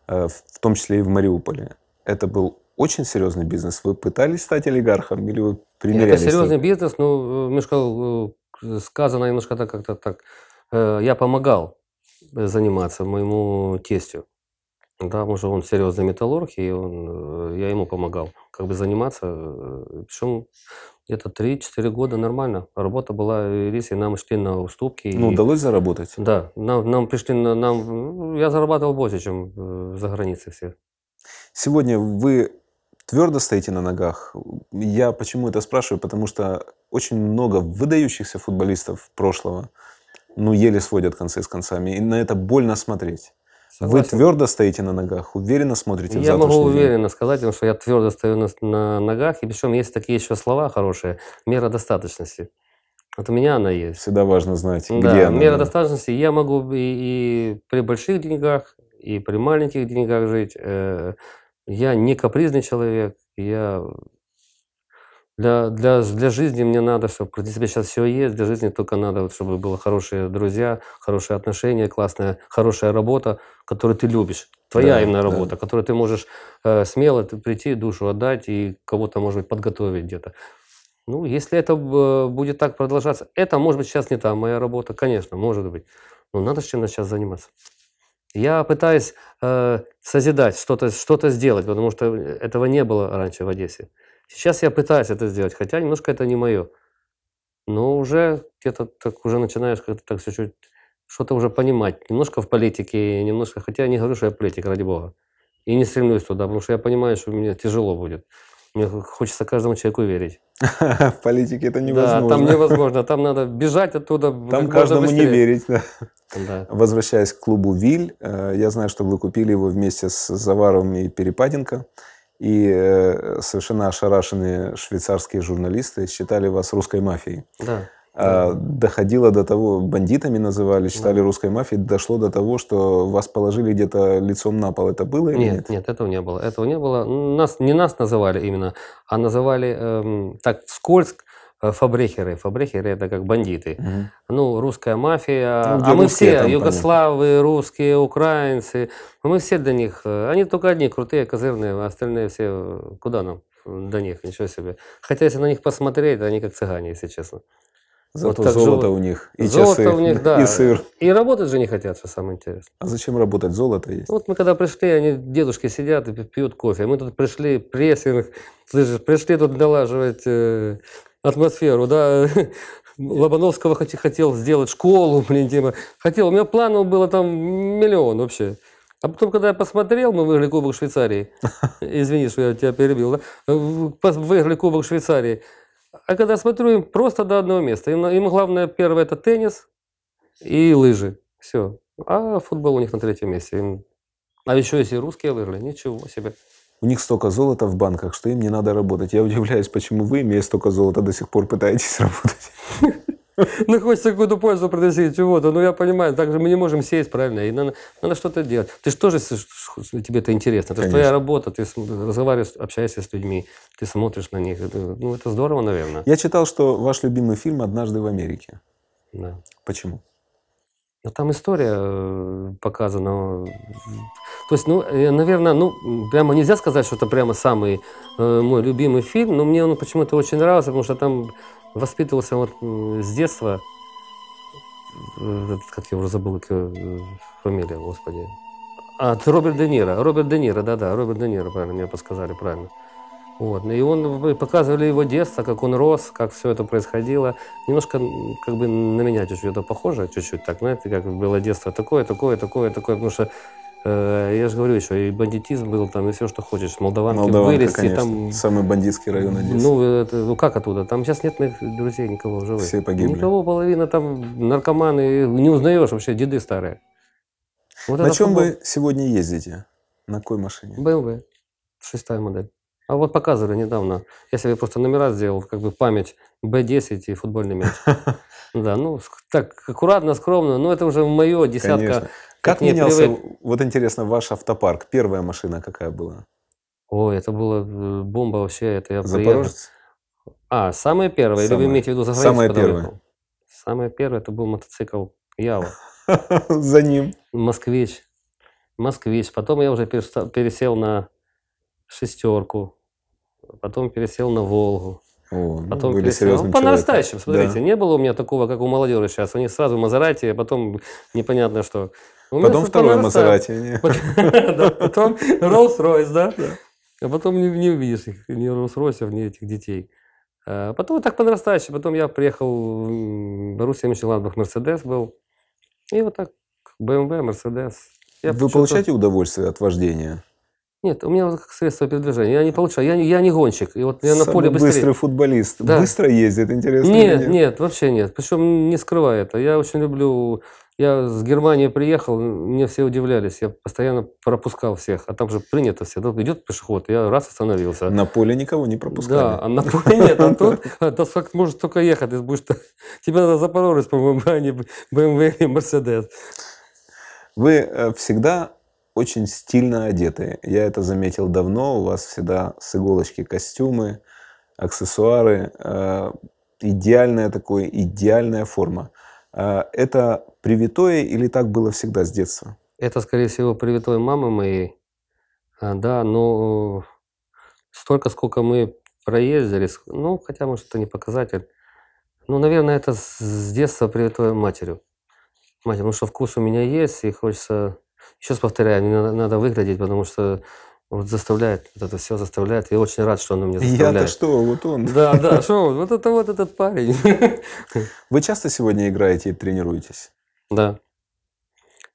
э, в том числе и в Мариуполе. Это был очень серьезный бизнес. Вы пытались стать олигархом или вы примерялись? Это серьезный бизнес, ну э, немножко э, сказано немножко так как-то так. Я помогал заниматься моему тестю. Да, потому что он серьезный металлург, и он, я ему помогал как бы заниматься. Причем это 3-4 года нормально. Работа была, если нам шли на уступки. Ну, и... удалось заработать? Да, нам, нам пришли, нам, ну, я зарабатывал больше, чем э, за границей все. Сегодня вы твердо стоите на ногах. Я почему это спрашиваю? Потому что очень много выдающихся футболистов прошлого, ну, еле сводят концы с концами, и на это больно смотреть. Согласен. Вы твердо стоите на ногах, уверенно смотрите я в Я могу день. уверенно сказать вам, что я твердо стою на, на ногах, и причем есть такие еще слова хорошие, мера достаточности. Вот у меня она есть. Всегда важно знать, да, где она. Мера достаточности. Я могу и, и при больших деньгах, и при маленьких деньгах жить. Э, я не капризный человек. Я для, для, для жизни мне надо, чтобы для тебя сейчас все есть, для жизни только надо, вот, чтобы было хорошие друзья, хорошие отношения, классная, хорошая работа, которую ты любишь. Твоя да, именно работа, да. которую ты можешь э, смело прийти, душу отдать и кого-то, может быть, подготовить где-то. Ну, если это будет так продолжаться, это, может быть, сейчас не та моя работа, конечно, может быть. Но надо чем-то сейчас заниматься. Я пытаюсь э, созидать, что-то что сделать, потому что этого не было раньше в Одессе. Сейчас я пытаюсь это сделать, хотя немножко это не мое. Но уже где-то так уже начинаешь как-то так чуть-чуть что-то уже понимать. Немножко в политике, немножко, хотя я не говорю, что я политик, ради бога. И не стремлюсь туда, потому что я понимаю, что мне тяжело будет. Мне хочется каждому человеку верить. В политике это невозможно. Да, там невозможно. Там надо бежать оттуда. Там каждому не верить. Возвращаясь к клубу «Виль», э, я знаю, что вы купили его вместе с Заваровым и Перепаденко и э, совершенно ошарашенные швейцарские журналисты считали вас русской мафией. Да. А, доходило до того, бандитами называли, считали да. русской мафией, дошло до того, что вас положили где-то лицом на пол. Это было или нет? Нет, нет, этого не было. Этого не было. Нас, не нас называли именно, а называли эм, так скользко, Э, фабрехеры. Фабрехеры это как бандиты. Угу. Ну, русская мафия. Ну, а мы все, югославы, понятно. русские, украинцы. Мы все до них. Э, они только одни крутые, козырные, а остальные все э, куда нам? До них, ничего себе. Хотя, если на них посмотреть, они как цыгане, если честно. Зато вот золото живут. у них, и золото часы, у них, да. и сыр. И работать же не хотят, что самое интересное. А зачем работать? Золото есть. Вот мы когда пришли, они, дедушки сидят и пьют кофе. Мы тут пришли, прессинг, слышишь, пришли тут налаживать э, атмосферу, да. Лобановского хотел сделать школу, блин, типа. Хотел, у меня планов было там миллион вообще. А потом, когда я посмотрел, мы выиграли Кубок Швейцарии. Извини, что я тебя перебил. Да? Выиграли Кубок Швейцарии. А когда смотрю, им просто до одного места. Им, им главное первое – это теннис и лыжи. Все. А футбол у них на третьем месте. Им... А еще если русские выиграли, ничего себе. У них столько золота в банках, что им не надо работать. Я удивляюсь, почему вы, имея столько золота, до сих пор пытаетесь работать. Ну, хочется какую-то пользу приносить, вот. то Ну, я понимаю, так же мы не можем сесть, правильно? И надо, надо что-то делать. Ты же тоже, тебе это интересно. Это Конечно. твоя работа, ты разговариваешь, общаешься с людьми, ты смотришь на них. Это, ну, это здорово, наверное. Я читал, что ваш любимый фильм «Однажды в Америке». Да. Почему? Ну, там история э, показана то есть, ну, э, наверное, ну, прямо нельзя сказать, что это прямо самый э, мой любимый фильм, но мне он почему-то очень нравился, потому что там воспитывался вот с детства, э, как я уже забыл, как, э, фамилия, господи. А, это Роберт Де Ниро. Роберт Де Ниро, да-да, Роберт Де Ниро, правильно, мне подсказали, правильно. Вот. И он показывали его детство, как он рос, как все это происходило. Немножко как бы на меня чуть-чуть это похоже, чуть-чуть так, знаете, как было детство такое, такое, такое, такое, потому что Э, я же говорю еще, и бандитизм был там, и все, что хочешь. Молдаванки Молдаванка, вылезти конечно. там... Самый бандитский район Одессы. Ну, это, ну, как оттуда? Там сейчас нет моих друзей никого живых. Все погибли. Никого, половина там наркоманы. Не узнаешь вообще, деды старые. Вот На чем футбол. вы сегодня ездите? На какой машине? BMW. Эм Шестая модель. А вот показывали недавно. Я себе просто номера сделал, как бы память B10 и футбольный мяч. Да, ну так аккуратно, скромно, но это уже мое десятка как, как менялся, привык... вот интересно, ваш автопарк? Первая машина какая была? Ой это была э, бомба вообще. Это я Запорожец? А, самая первая Самое... Или вы имеете в виду за Самое первое. Выехал? Самое это был мотоцикл Ява. За ним. Москвич. Москвич. Потом я уже пересел на шестерку. Потом пересел на Волгу. О, ну, потом были пересел. Ну, по нарастающим, смотрите, да. не было у меня такого, как у молодежи сейчас. Они сразу Мазерати, а потом непонятно что. У потом второй Мазерати. Потом Роллс-Ройс, да? А потом не увидишь их, ни Роллс-Ройсов, ни этих детей. А потом вот так подрастающий. А потом я приехал в Руси, Мишеландбах, Мерседес был. И вот так BMW, эм Мерседес. Вы получаете удовольствие от вождения? Нет, у меня как средство передвижения. Я не получаю, я, я не гонщик. И вот я Самый на поле быстрее. быстрый футболист. Да. Быстро ездит, интересно. нет, нет, вообще нет. Причем не скрываю это. Я очень люблю я с Германии приехал, мне все удивлялись. Я постоянно пропускал всех. А там же принято все, Идет пешеход, я раз остановился. На поле никого не пропускали. Да, а на поле нет. А тут да, как может только ехать. Если будешь, тебе надо запоролись, по-моему, а не BMW или Mercedes. Вы э, всегда очень стильно одеты. Я это заметил давно. У вас всегда с иголочки костюмы, аксессуары. Э, идеальная такой, идеальная форма. Э, это привитое или так было всегда с детства? Это, скорее всего, привитое мамы моей. А, да, но э, столько, сколько мы проездили, ну, хотя, может, это не показатель. Ну, наверное, это с детства привитое матерью. Мать, ну что вкус у меня есть, и хочется... Еще раз повторяю, мне надо, надо выглядеть, потому что вот заставляет, вот это все заставляет. Я очень рад, что он меня заставляет. Я-то что, вот он. Да, да, что, вот это вот этот парень. Вы часто сегодня играете и тренируетесь? Да.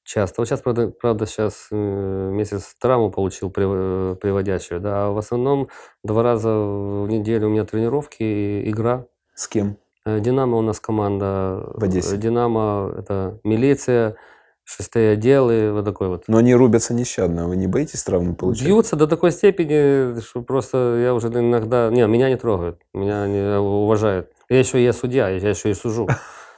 Часто. Вот сейчас, правда, правда сейчас э, месяц травму получил прив- э, приводящую, да, а в основном два раза в неделю у меня тренировки и игра. С кем? Э, Динамо у нас команда. В Одессе. Динамо – это милиция, шестые отделы, вот такой вот. Но они рубятся нещадно, вы не боитесь травмы получать? Бьются до такой степени, что просто я уже иногда... Не, меня не трогают, меня не э, уважают. Я еще и я судья, я еще и сужу.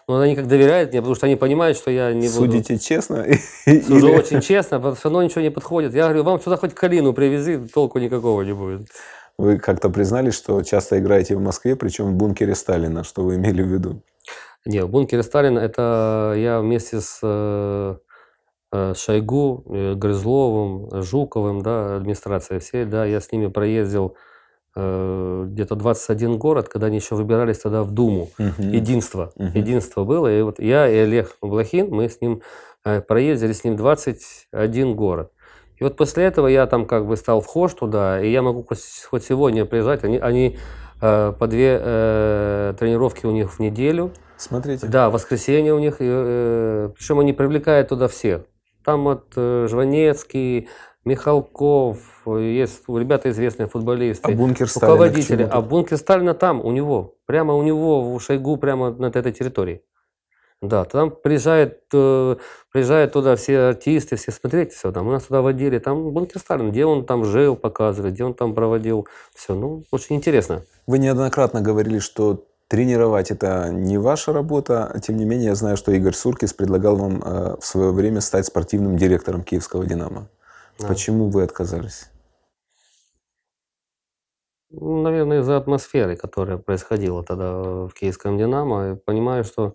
Но они как доверяют мне, потому что они понимают, что я не буду... Судите честно? Сужу или... очень честно, потому что все ничего не подходит. Я говорю, вам сюда хоть калину привези, толку никакого не будет. Вы как-то признались, что часто играете в Москве, причем в бункере Сталина. Что вы имели в виду? Не, в бункере Сталина это я вместе с э, э, Шойгу, э, Грызловым, Жуковым, да, администрация всей, да, я с ними проездил Э, где-то 21 город, когда они еще выбирались тогда в Думу. Угу. Единство. Угу. Единство было. И вот я и Олег Блохин, мы с ним э, проездили с ним 21 город. И вот после этого я там как бы стал вхож туда, и я могу хоть сегодня приезжать. Они, они э, по две э, тренировки у них в неделю. Смотрите. Да, воскресенье у них. Э, причем они привлекают туда всех. Там вот Жванецкий, Михалков, есть ребята известные футболисты, а бункер Сталина руководители. А бункер Сталина там, у него, прямо у него, в Шойгу, прямо на этой территории. Да, там приезжают, э, приезжают туда все артисты, все смотреть, все там. У нас туда водили, там бункер Сталин, где он там жил, показывали, где он там проводил. Все, ну, очень интересно. Вы неоднократно говорили, что тренировать это не ваша работа. А тем не менее, я знаю, что Игорь Суркис предлагал вам э, в свое время стать спортивным директором киевского «Динамо». Да. Почему вы отказались? Ну, наверное, из-за атмосферы, которая происходила тогда в киевском «Динамо». Я понимаю, что,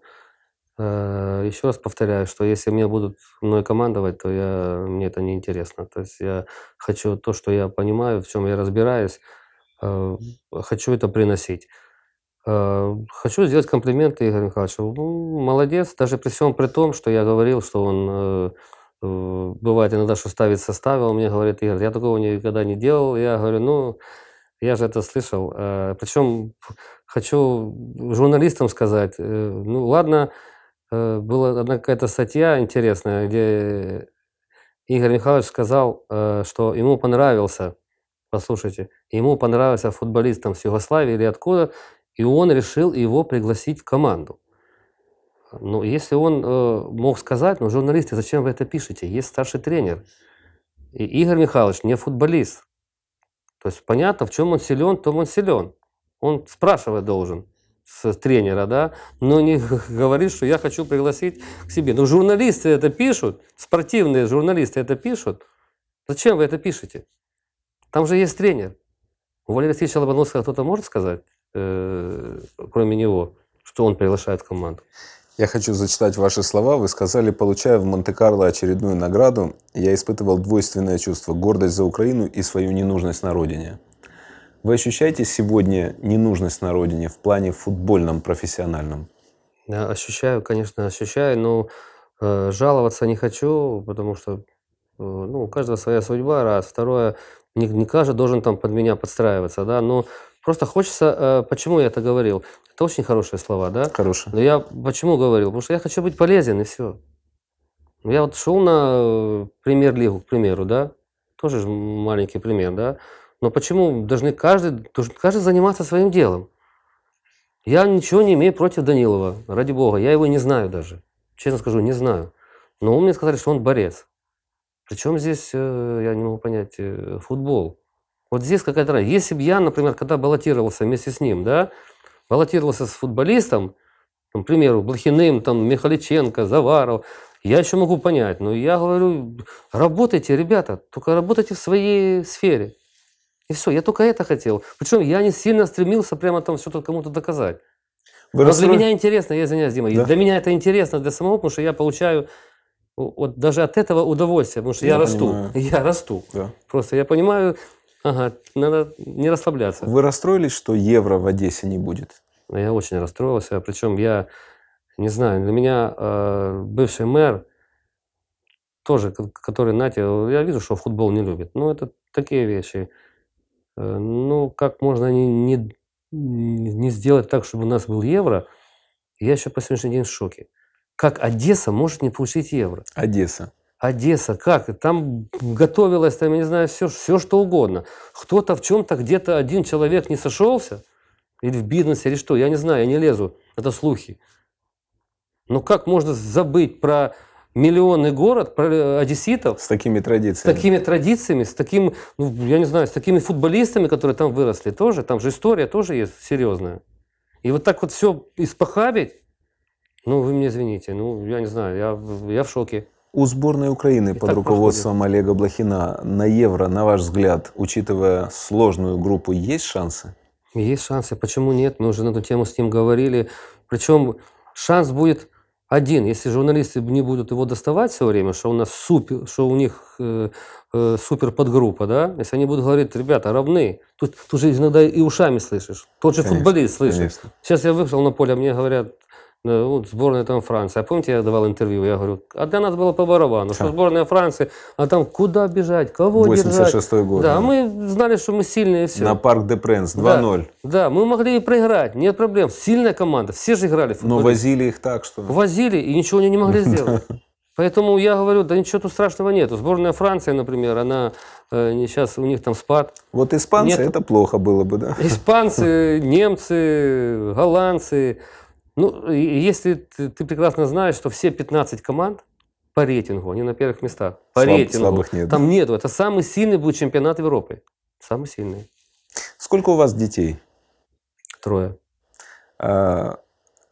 э, еще раз повторяю, что если меня будут мной командовать, то я, мне это неинтересно. То есть я хочу то, что я понимаю, в чем я разбираюсь, э, хочу это приносить. Э, хочу сделать комплименты Игорю Михайловичу. Ну, молодец, даже при всем при том, что я говорил, что он... Э, Э, бывает иногда, что ставит составил, он мне говорит, Игорь, я такого никогда не делал. Я говорю, ну, я же это слышал. Э, Причем хочу журналистам сказать, э, ну, ладно, была одна какая-то статья интересная, где Игорь Михайлович сказал, что ему понравился, послушайте, ему понравился футболистом с Югославии или откуда, и он решил его пригласить в команду. Ну, если он э, мог сказать, ну, журналисты, зачем вы это пишете? Есть старший тренер. И Игорь Михайлович не футболист. То есть понятно, в чем он силен, то он силен. Он спрашивать должен с тренера, да, но не говорит, что я хочу пригласить к себе. Но журналисты это пишут, спортивные журналисты это пишут. Зачем вы это пишете? Там же есть тренер. У Валерия Алексеевича Лобановского кто-то может сказать, э, кроме него, что он приглашает команду? Я хочу зачитать ваши слова. Вы сказали, получая в Монте-Карло очередную награду, я испытывал двойственное чувство – гордость за Украину и свою ненужность на родине. Вы ощущаете сегодня ненужность на родине в плане футбольном, профессиональном? Я ощущаю, конечно, ощущаю, но э, жаловаться не хочу, потому что э, ну, у каждого своя судьба, раз. Второе, не, не каждый должен там под меня подстраиваться, да, но Просто хочется, э, почему я это говорил? Это очень хорошие слова, да? Хорошие. Но я почему говорил? Потому что я хочу быть полезен, и все. Я вот шел на э, премьер-лигу, к примеру, да? Тоже же маленький пример, да? Но почему должны каждый, должен каждый заниматься своим делом? Я ничего не имею против Данилова, ради бога. Я его не знаю даже. Честно скажу, не знаю. Но мне сказали, что он борец. Причем здесь, э, я не могу понять, футбол. Вот здесь какая-то разница. Если бы я, например, когда баллотировался вместе с ним, да, баллотировался с футболистом, там, к примеру, Блохиным, там, Михаличенко, Заваров, я еще могу понять, но я говорю, работайте, ребята, только работайте в своей сфере. И все, я только это хотел. Причем я не сильно стремился прямо там что-то кому-то доказать. Вы Но расстро... для меня интересно, я извиняюсь, Дима, да? для меня это интересно для самого, потому что я получаю вот даже от этого удовольствие, потому что я, я расту, понимаю. я расту. Да. Просто я понимаю, Ага, надо не расслабляться. Вы расстроились, что евро в Одессе не будет? А я очень расстроился. Причем я, не знаю, для меня э, бывший мэр, тоже, который, знаете, я вижу, что футбол не любит. Ну, это такие вещи. Э, ну, как можно не, не, не сделать так, чтобы у нас был евро? Я еще по сегодняшний день в шоке. Как Одесса может не получить евро? Одесса. Одесса, как? Там готовилось, там, я не знаю, все, все что угодно. Кто-то в чем-то где-то один человек не сошелся, или в бизнесе, или что, я не знаю, я не лезу, это слухи. Но ну как можно забыть про миллионный город, про э, одесситов? С такими традициями. С такими традициями, с таким, ну, я не знаю, с такими футболистами, которые там выросли тоже, там же история тоже есть серьезная. И вот так вот все испохабить, ну, вы мне извините, ну, я не знаю, я, я в шоке. У сборной Украины и под руководством проходит. Олега Блохина на Евро, на ваш взгляд, учитывая сложную группу, есть шансы? Есть шансы. Почему нет? Мы уже на эту тему с ним говорили. Причем шанс будет один, если журналисты не будут его доставать все время, что у нас супер, что у них э, э, супер подгруппа, да, если они будут говорить, ребята, равны, тут, тут же иногда и ушами слышишь, тот же конечно, футболист слышит. Конечно. Сейчас я вышел на поле, а мне говорят, вот сборная там Франции. А помните, я давал интервью, я говорю, а для нас было по барабану, что сборная Франции, а там куда бежать, кого 86 держать. год. Да, да, мы знали, что мы сильные и все. На Парк де Пренс 2-0. Да, да, мы могли и проиграть, нет проблем. Сильная команда, все же играли в ну, футбол. Но возили их так, что... Возили и ничего они не могли сделать. Поэтому я говорю, да ничего тут страшного нет. Сборная Франции, например, она э, сейчас у них там спад. Вот испанцы нет. это плохо было бы, да? Испанцы, немцы, голландцы, ну, если ты, ты прекрасно знаешь, что все 15 команд по рейтингу, они на первых местах. По Слаб, рейтингу. Слабых нет. Там нету. Это самый сильный будет чемпионат Европы. Самый сильный. Сколько у вас детей? Трое. А,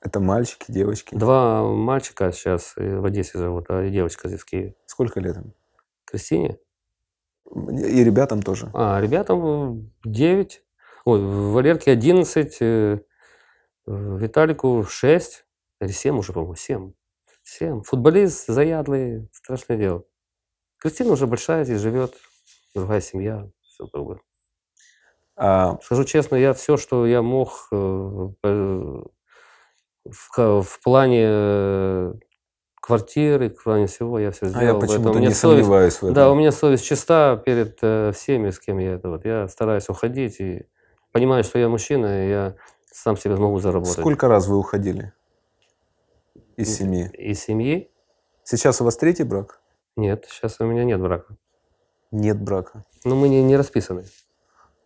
это мальчики, девочки? Два мальчика сейчас э, в Одессе живут, а девочка здесь в Киеве. Сколько лет им? Кристине. И ребятам тоже? А, ребятам 9. Ой, Валерке 11, Виталику 6 или 7 уже, по-моему, 7. 7. Футболист заядлый, страшное дело. Кристина уже большая здесь живет, другая семья, все другое. А... Скажу честно, я все, что я мог э, в, в плане э, в кроме всего, я все сделал. А я почему-то не совесть, в этом. Да, у меня совесть чиста перед э, всеми, с кем я это. Вот. Я стараюсь уходить и понимаю, что я мужчина, и я сам себе могу заработать. Сколько раз вы уходили из семьи? Из семьи? Сейчас у вас третий брак? Нет, сейчас у меня нет брака. Нет брака. Ну, мы не, не расписаны.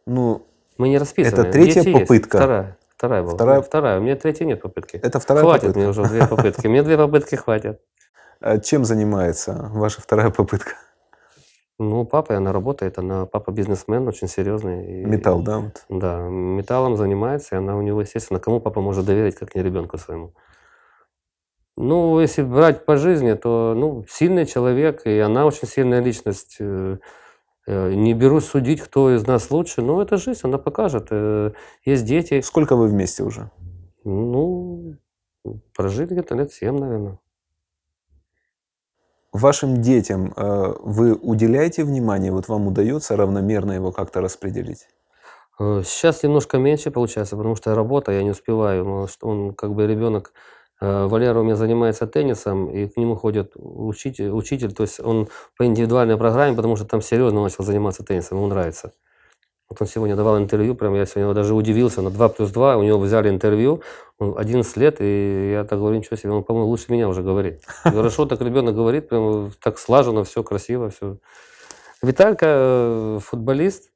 Ну, мы не расписаны. Это третья Дети попытка. Есть. Вторая. Вторая была. Вторая... вторая. У меня третья нет попытки. Это вторая хватит попытка. Хватит мне уже две попытки. Мне две попытки хватит. А чем занимается ваша вторая попытка? Ну, папа, она работает, она папа бизнесмен очень серьезный. Металл, да? Вот. Да, металлом занимается, и она у него, естественно, кому папа может доверить, как не ребенку своему. Ну, если брать по жизни, то, ну, сильный человек, и она очень сильная личность. Э, э, не берусь судить, кто из нас лучше, но это жизнь, она покажет. Э, есть дети. Сколько вы вместе уже? Ну, прожили где-то лет 7, наверное. Вашим детям э, вы уделяете внимание? Вот вам удается равномерно его как-то распределить? Э, сейчас немножко меньше получается, потому что работа, я не успеваю. Он как бы ребенок, э, Валера у меня занимается теннисом, и к нему ходит учитель, учитель, то есть он по индивидуальной программе, потому что там серьезно начал заниматься теннисом, ему нравится. Вот он сегодня давал интервью, прям я сегодня даже удивился, на 2 плюс 2 у него взяли интервью, он 11 лет, и я так говорю, ничего себе, он, по-моему, лучше меня уже говорит. Хорошо так ребенок говорит, прям так слаженно, все красиво, все. Виталька, э, футболист,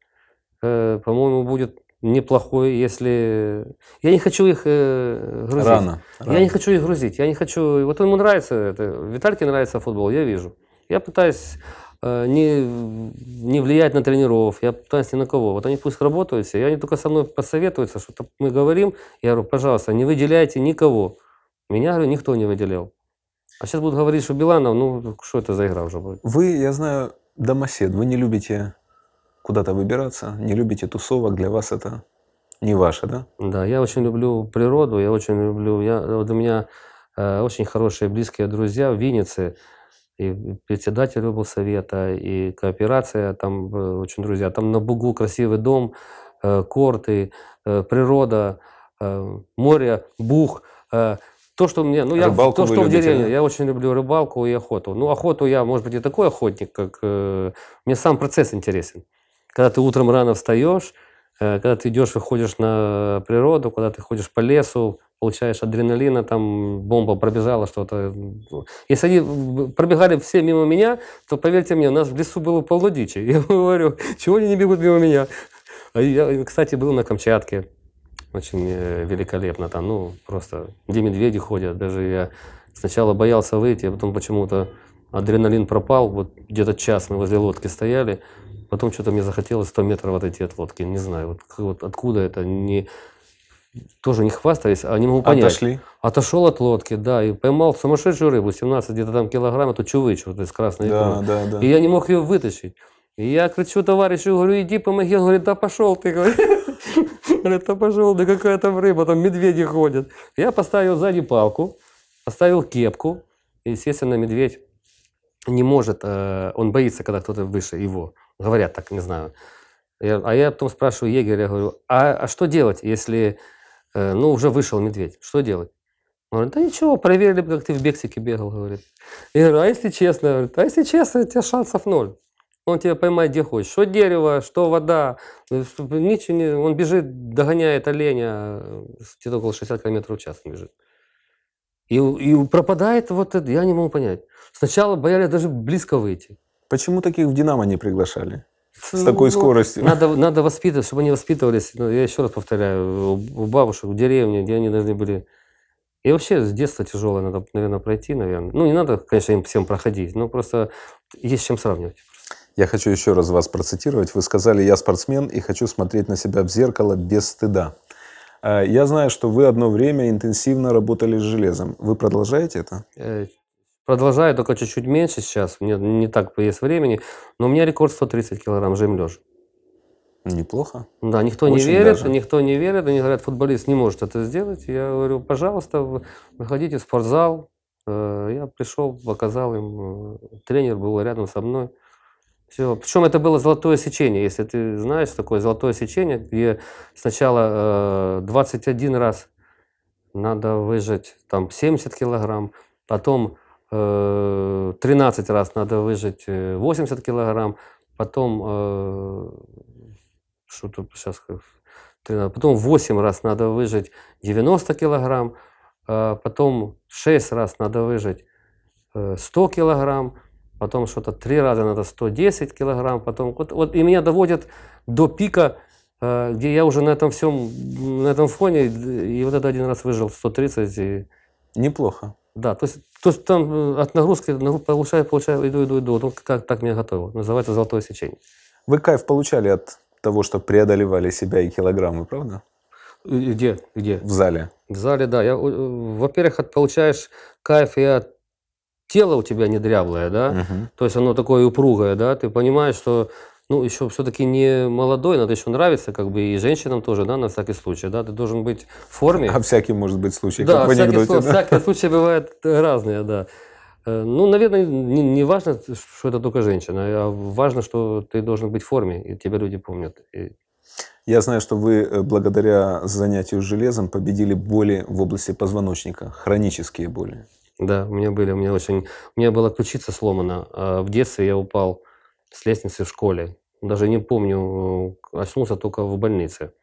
э, по-моему, будет неплохой, если... Я не хочу их э, грузить. Рано, рано. Я не хочу их грузить. Я не хочу... Вот ему нравится это. Витальке нравится футбол, я вижу. Я пытаюсь... Э, не, не влиять на тренеров, я пытаюсь ни на кого. Вот они пусть работают все, и они только со мной посоветуются, что-то мы говорим, я говорю, пожалуйста, не выделяйте никого. Меня, говорю, никто не выделял. А сейчас будут говорить, что Биланов, ну, что это за игра уже будет? Вы, я знаю, домосед, вы не любите куда-то выбираться, не любите тусовок, для вас это не ваше, да? Да, я очень люблю природу, я очень люблю, я, вот у меня э, очень хорошие близкие друзья в Виннице, и председатель облсовета, и кооперация, там э, очень друзья. Там на Бугу красивый дом, э, корты, э, природа, море, бух. То, что мне, ну, я, рыбалку то, что в деревне, я очень люблю рыбалку и охоту. Ну, охоту я, может быть, не такой охотник, как... Мне сам процесс интересен. Когда ты утром рано встаешь, Э, когда ты идешь, выходишь на природу, когда ты ходишь по лесу, получаешь адреналина, там бомба пробежала что-то. Если они пробегали все мимо меня, то, поверьте мне, у нас в лесу было полно дичи. Я говорю, чего они не бегут мимо меня? А я, кстати, был на Камчатке. Очень великолепно там, ну, просто, где медведи ходят. Даже я сначала боялся выйти, а потом почему-то адреналин пропал. Вот где-то час мы возле лодки стояли, Потом что-то мне захотелось 100 метров отойти от лодки. Не знаю, вот, вот откуда это, не, тоже не хвастаюсь, а не могу понять. Отошли? Отошел от лодки, да, и поймал сумасшедшую рыбу, 17 где-то там килограмм, эту а чувыч, вот из красной да, да, да. И я не мог ее вытащить. И я кричу товарищу, говорю, иди помоги. Он говорит, да пошел ты. Говорит, да пошел, да какая там рыба, там медведи ходят. Я поставил сзади палку, поставил кепку. естественно, медведь не может, э, он боится, когда кто-то выше его. Говорят так, не знаю. Я, а я потом спрашиваю егеря, я говорю, а, а что делать, если, э, ну, уже вышел медведь, что делать? Он говорит, да ничего, проверили, как ты в Бексике бегал, говорит. Я говорю, а если честно, я а если честно, у тебя шансов ноль. Он тебя поймает где хочешь, что дерево, что вода, ничего не... Он бежит, догоняет оленя, где-то около 60 км в час бежит. И, и пропадает вот это, я не могу понять. Сначала боялись даже близко выйти. Почему таких в «Динамо» не приглашали? С ну, такой ну, скоростью. Надо, надо воспитывать, чтобы они воспитывались. Ну, я еще раз повторяю, у бабушек, в деревне, где они должны были... И вообще с детства тяжелое надо, наверное, пройти, наверное. Ну, не надо, конечно, им всем проходить, но просто есть с чем сравнивать. Я хочу еще раз вас процитировать. Вы сказали, я спортсмен и хочу смотреть на себя в зеркало без стыда. Э, я знаю, что вы одно время интенсивно работали с железом. Вы продолжаете это? Э, Продолжаю, только чуть-чуть меньше сейчас. Мне не так есть времени. Но у меня рекорд 130 килограмм жим лежа. Неплохо. Да, никто Очень не верит, даже. никто не верит. Они говорят, футболист не может это сделать. Я говорю, пожалуйста, выходите в спортзал. Э, я пришел, показал им. Э, тренер был рядом со мной. Все. Причем это было золотое сечение, если ты знаешь, такое золотое сечение, где сначала э, 21 раз надо выжать там 70 килограмм, потом 13 э, раз надо выжать 80 э, килограмм, потом э, что тут сейчас 13, потом 8 раз надо выжать 90 килограмм, потом 6 раз надо выжать 100 килограмм, потом что-то 3 раза надо 110 килограмм, потом вот, вот и меня доводят до пика, где я уже на этом всем, на этом фоне, и вот это один раз выжил 130 и... Неплохо. Да, то есть, то есть там э, от нагрузки получаю, получаю, иду, иду, иду. Ну, так, так меня готово. Называется золотое сечение. Вы кайф получали от того, что преодолевали себя и килограммы, правда? Где? Где? В зале. В зале, да. Я, э, во-первых, от получаешь кайф и от тела у тебя не дряблое, да, угу. то есть оно такое упругое, да, ты понимаешь, что ну, еще все-таки не молодой, надо еще нравиться, как бы, и женщинам тоже, да, на всякий случай, да, ты должен быть в форме. А всякий может быть случай, да, как в анекдоте. Всякий, да, всякие случаи бывают разные, да. Э, ну, наверное, не, не важно, что это только женщина, а важно, что ты должен быть в форме, и тебя люди помнят. И... Я знаю, что вы э, благодаря занятию железом победили боли в области позвоночника, хронические боли. Да, у меня были, у меня очень, у меня была ключица сломана. А в детстве я упал с лестницы в школе. Даже не помню, очнулся только в больнице.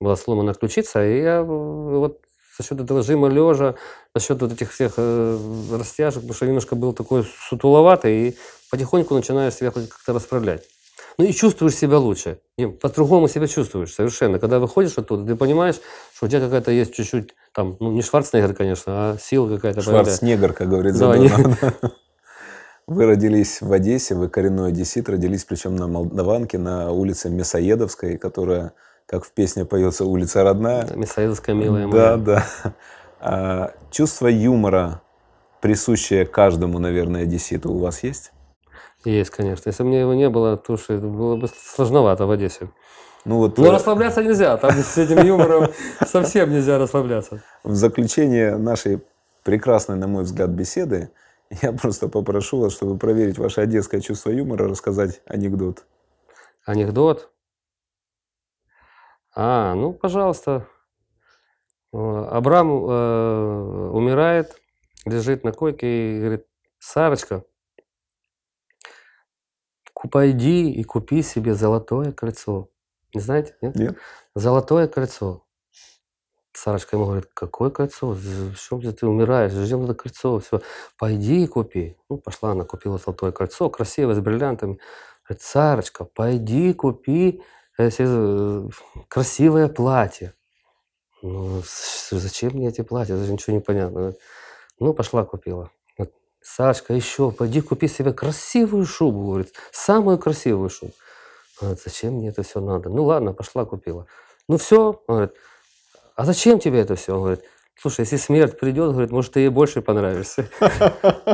Была сломана ключица, и я э, вот за счет этого жима лежа, за счет вот этих всех э, растяжек, потому что немножко был такой сутуловатый, и потихоньку начинаешь себя хоть как-то расправлять. Ну и чувствуешь себя лучше. По-другому себя чувствуешь совершенно. Когда выходишь оттуда, ты понимаешь, что у тебя какая-то есть чуть-чуть, там, ну не Шварценеггер, конечно, а сила какая-то. Шварценеггер, как говорит да, не, Вы родились в Одессе, вы коренной одессит, родились причем на Молдаванке, на улице Мясоедовской, которая, как в песне поется, улица родная. Да, Мясоедовская милая моя. Да, да. А, чувство юмора, присущее каждому, наверное, одесситу, у вас есть? Есть, конечно. Если бы мне его не было, то уж было бы сложновато в Одессе. Ну вот, Но э, расслабляться нельзя, там с этим юмором совсем нельзя расслабляться. В заключение нашей прекрасной, на мой взгляд, беседы – я просто попрошу вас, чтобы проверить ваше одесское чувство юмора, рассказать анекдот. Анекдот? А, ну, пожалуйста. Э, Абрам э, умирает, лежит на койке и говорит, Сарочка, пойди и купи себе золотое кольцо. Не знаете? Нет? Нет. Золотое кольцо. Сарочка ему говорит, какое кольцо? Что где ты умираешь? Зачем это кольцо? Все, пойди и купи. Ну, пошла она, купила золотое кольцо, красивое, с бриллиантами. Говорит, Сарочка, пойди купи э, э, красивое платье. Ну, зачем мне эти платья? Даже ничего не понятно. Ну, пошла купила. Говорит, Сашка, еще пойди купи себе красивую шубу, говорит, самую красивую шубу. Говорит, зачем мне это все надо? Ну ладно, пошла купила. Ну все, говорит, а зачем тебе это все? Он говорит, слушай, если смерть придет, говорит, может, ты ей больше понравишься.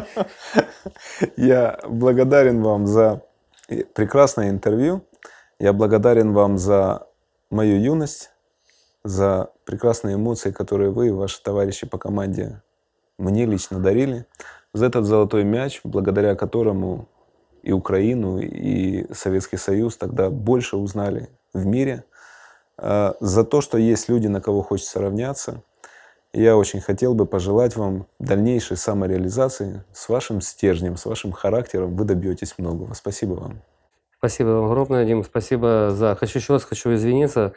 Я благодарен вам за прекрасное интервью. Я благодарен вам за мою юность, за прекрасные эмоции, которые вы и ваши товарищи по команде мне лично дарили, за этот золотой мяч, благодаря которому и Украину, и Советский Союз тогда больше узнали в мире – Э, за то, что есть люди, на кого хочется равняться. Я очень хотел бы пожелать вам дальнейшей самореализации. С вашим стержнем, с вашим характером вы добьетесь многого. Спасибо вам. Спасибо вам огромное, Дим. Спасибо за... Хочу еще раз хочу извиниться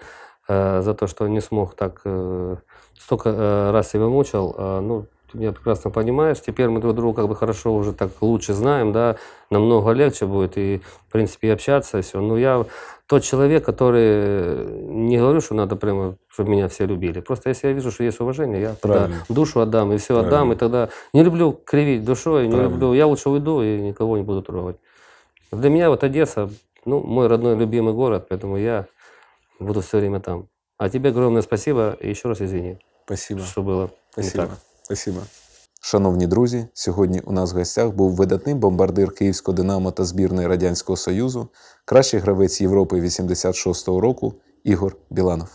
э, за то, что не смог так... Э, столько э, раз себя мучил. Э, ну, ты меня прекрасно понимаешь, теперь мы друг друга как бы хорошо уже так лучше знаем, да, намного легче будет и, в принципе, и общаться, и все. Но я тот человек, который э, не говорю, что надо прямо, чтобы меня все любили. Просто если я вижу, что есть уважение, я тогда душу отдам и все Правильно. отдам, и тогда не люблю кривить душой, не люблю, я лучше уйду и никого не буду трогать. Для меня вот Одесса, ну, мой родной любимый город, поэтому я буду все время там. А тебе огромное спасибо и еще раз извини. Спасибо. Что было. Спасибо. Не так. Спасибо. Шановні друзі, сьогодні у нас в гостях був видатний бомбардир Київського Динамо та збірної Радянського Союзу, кращий гравець Європи 86-го року Ігор Біланов.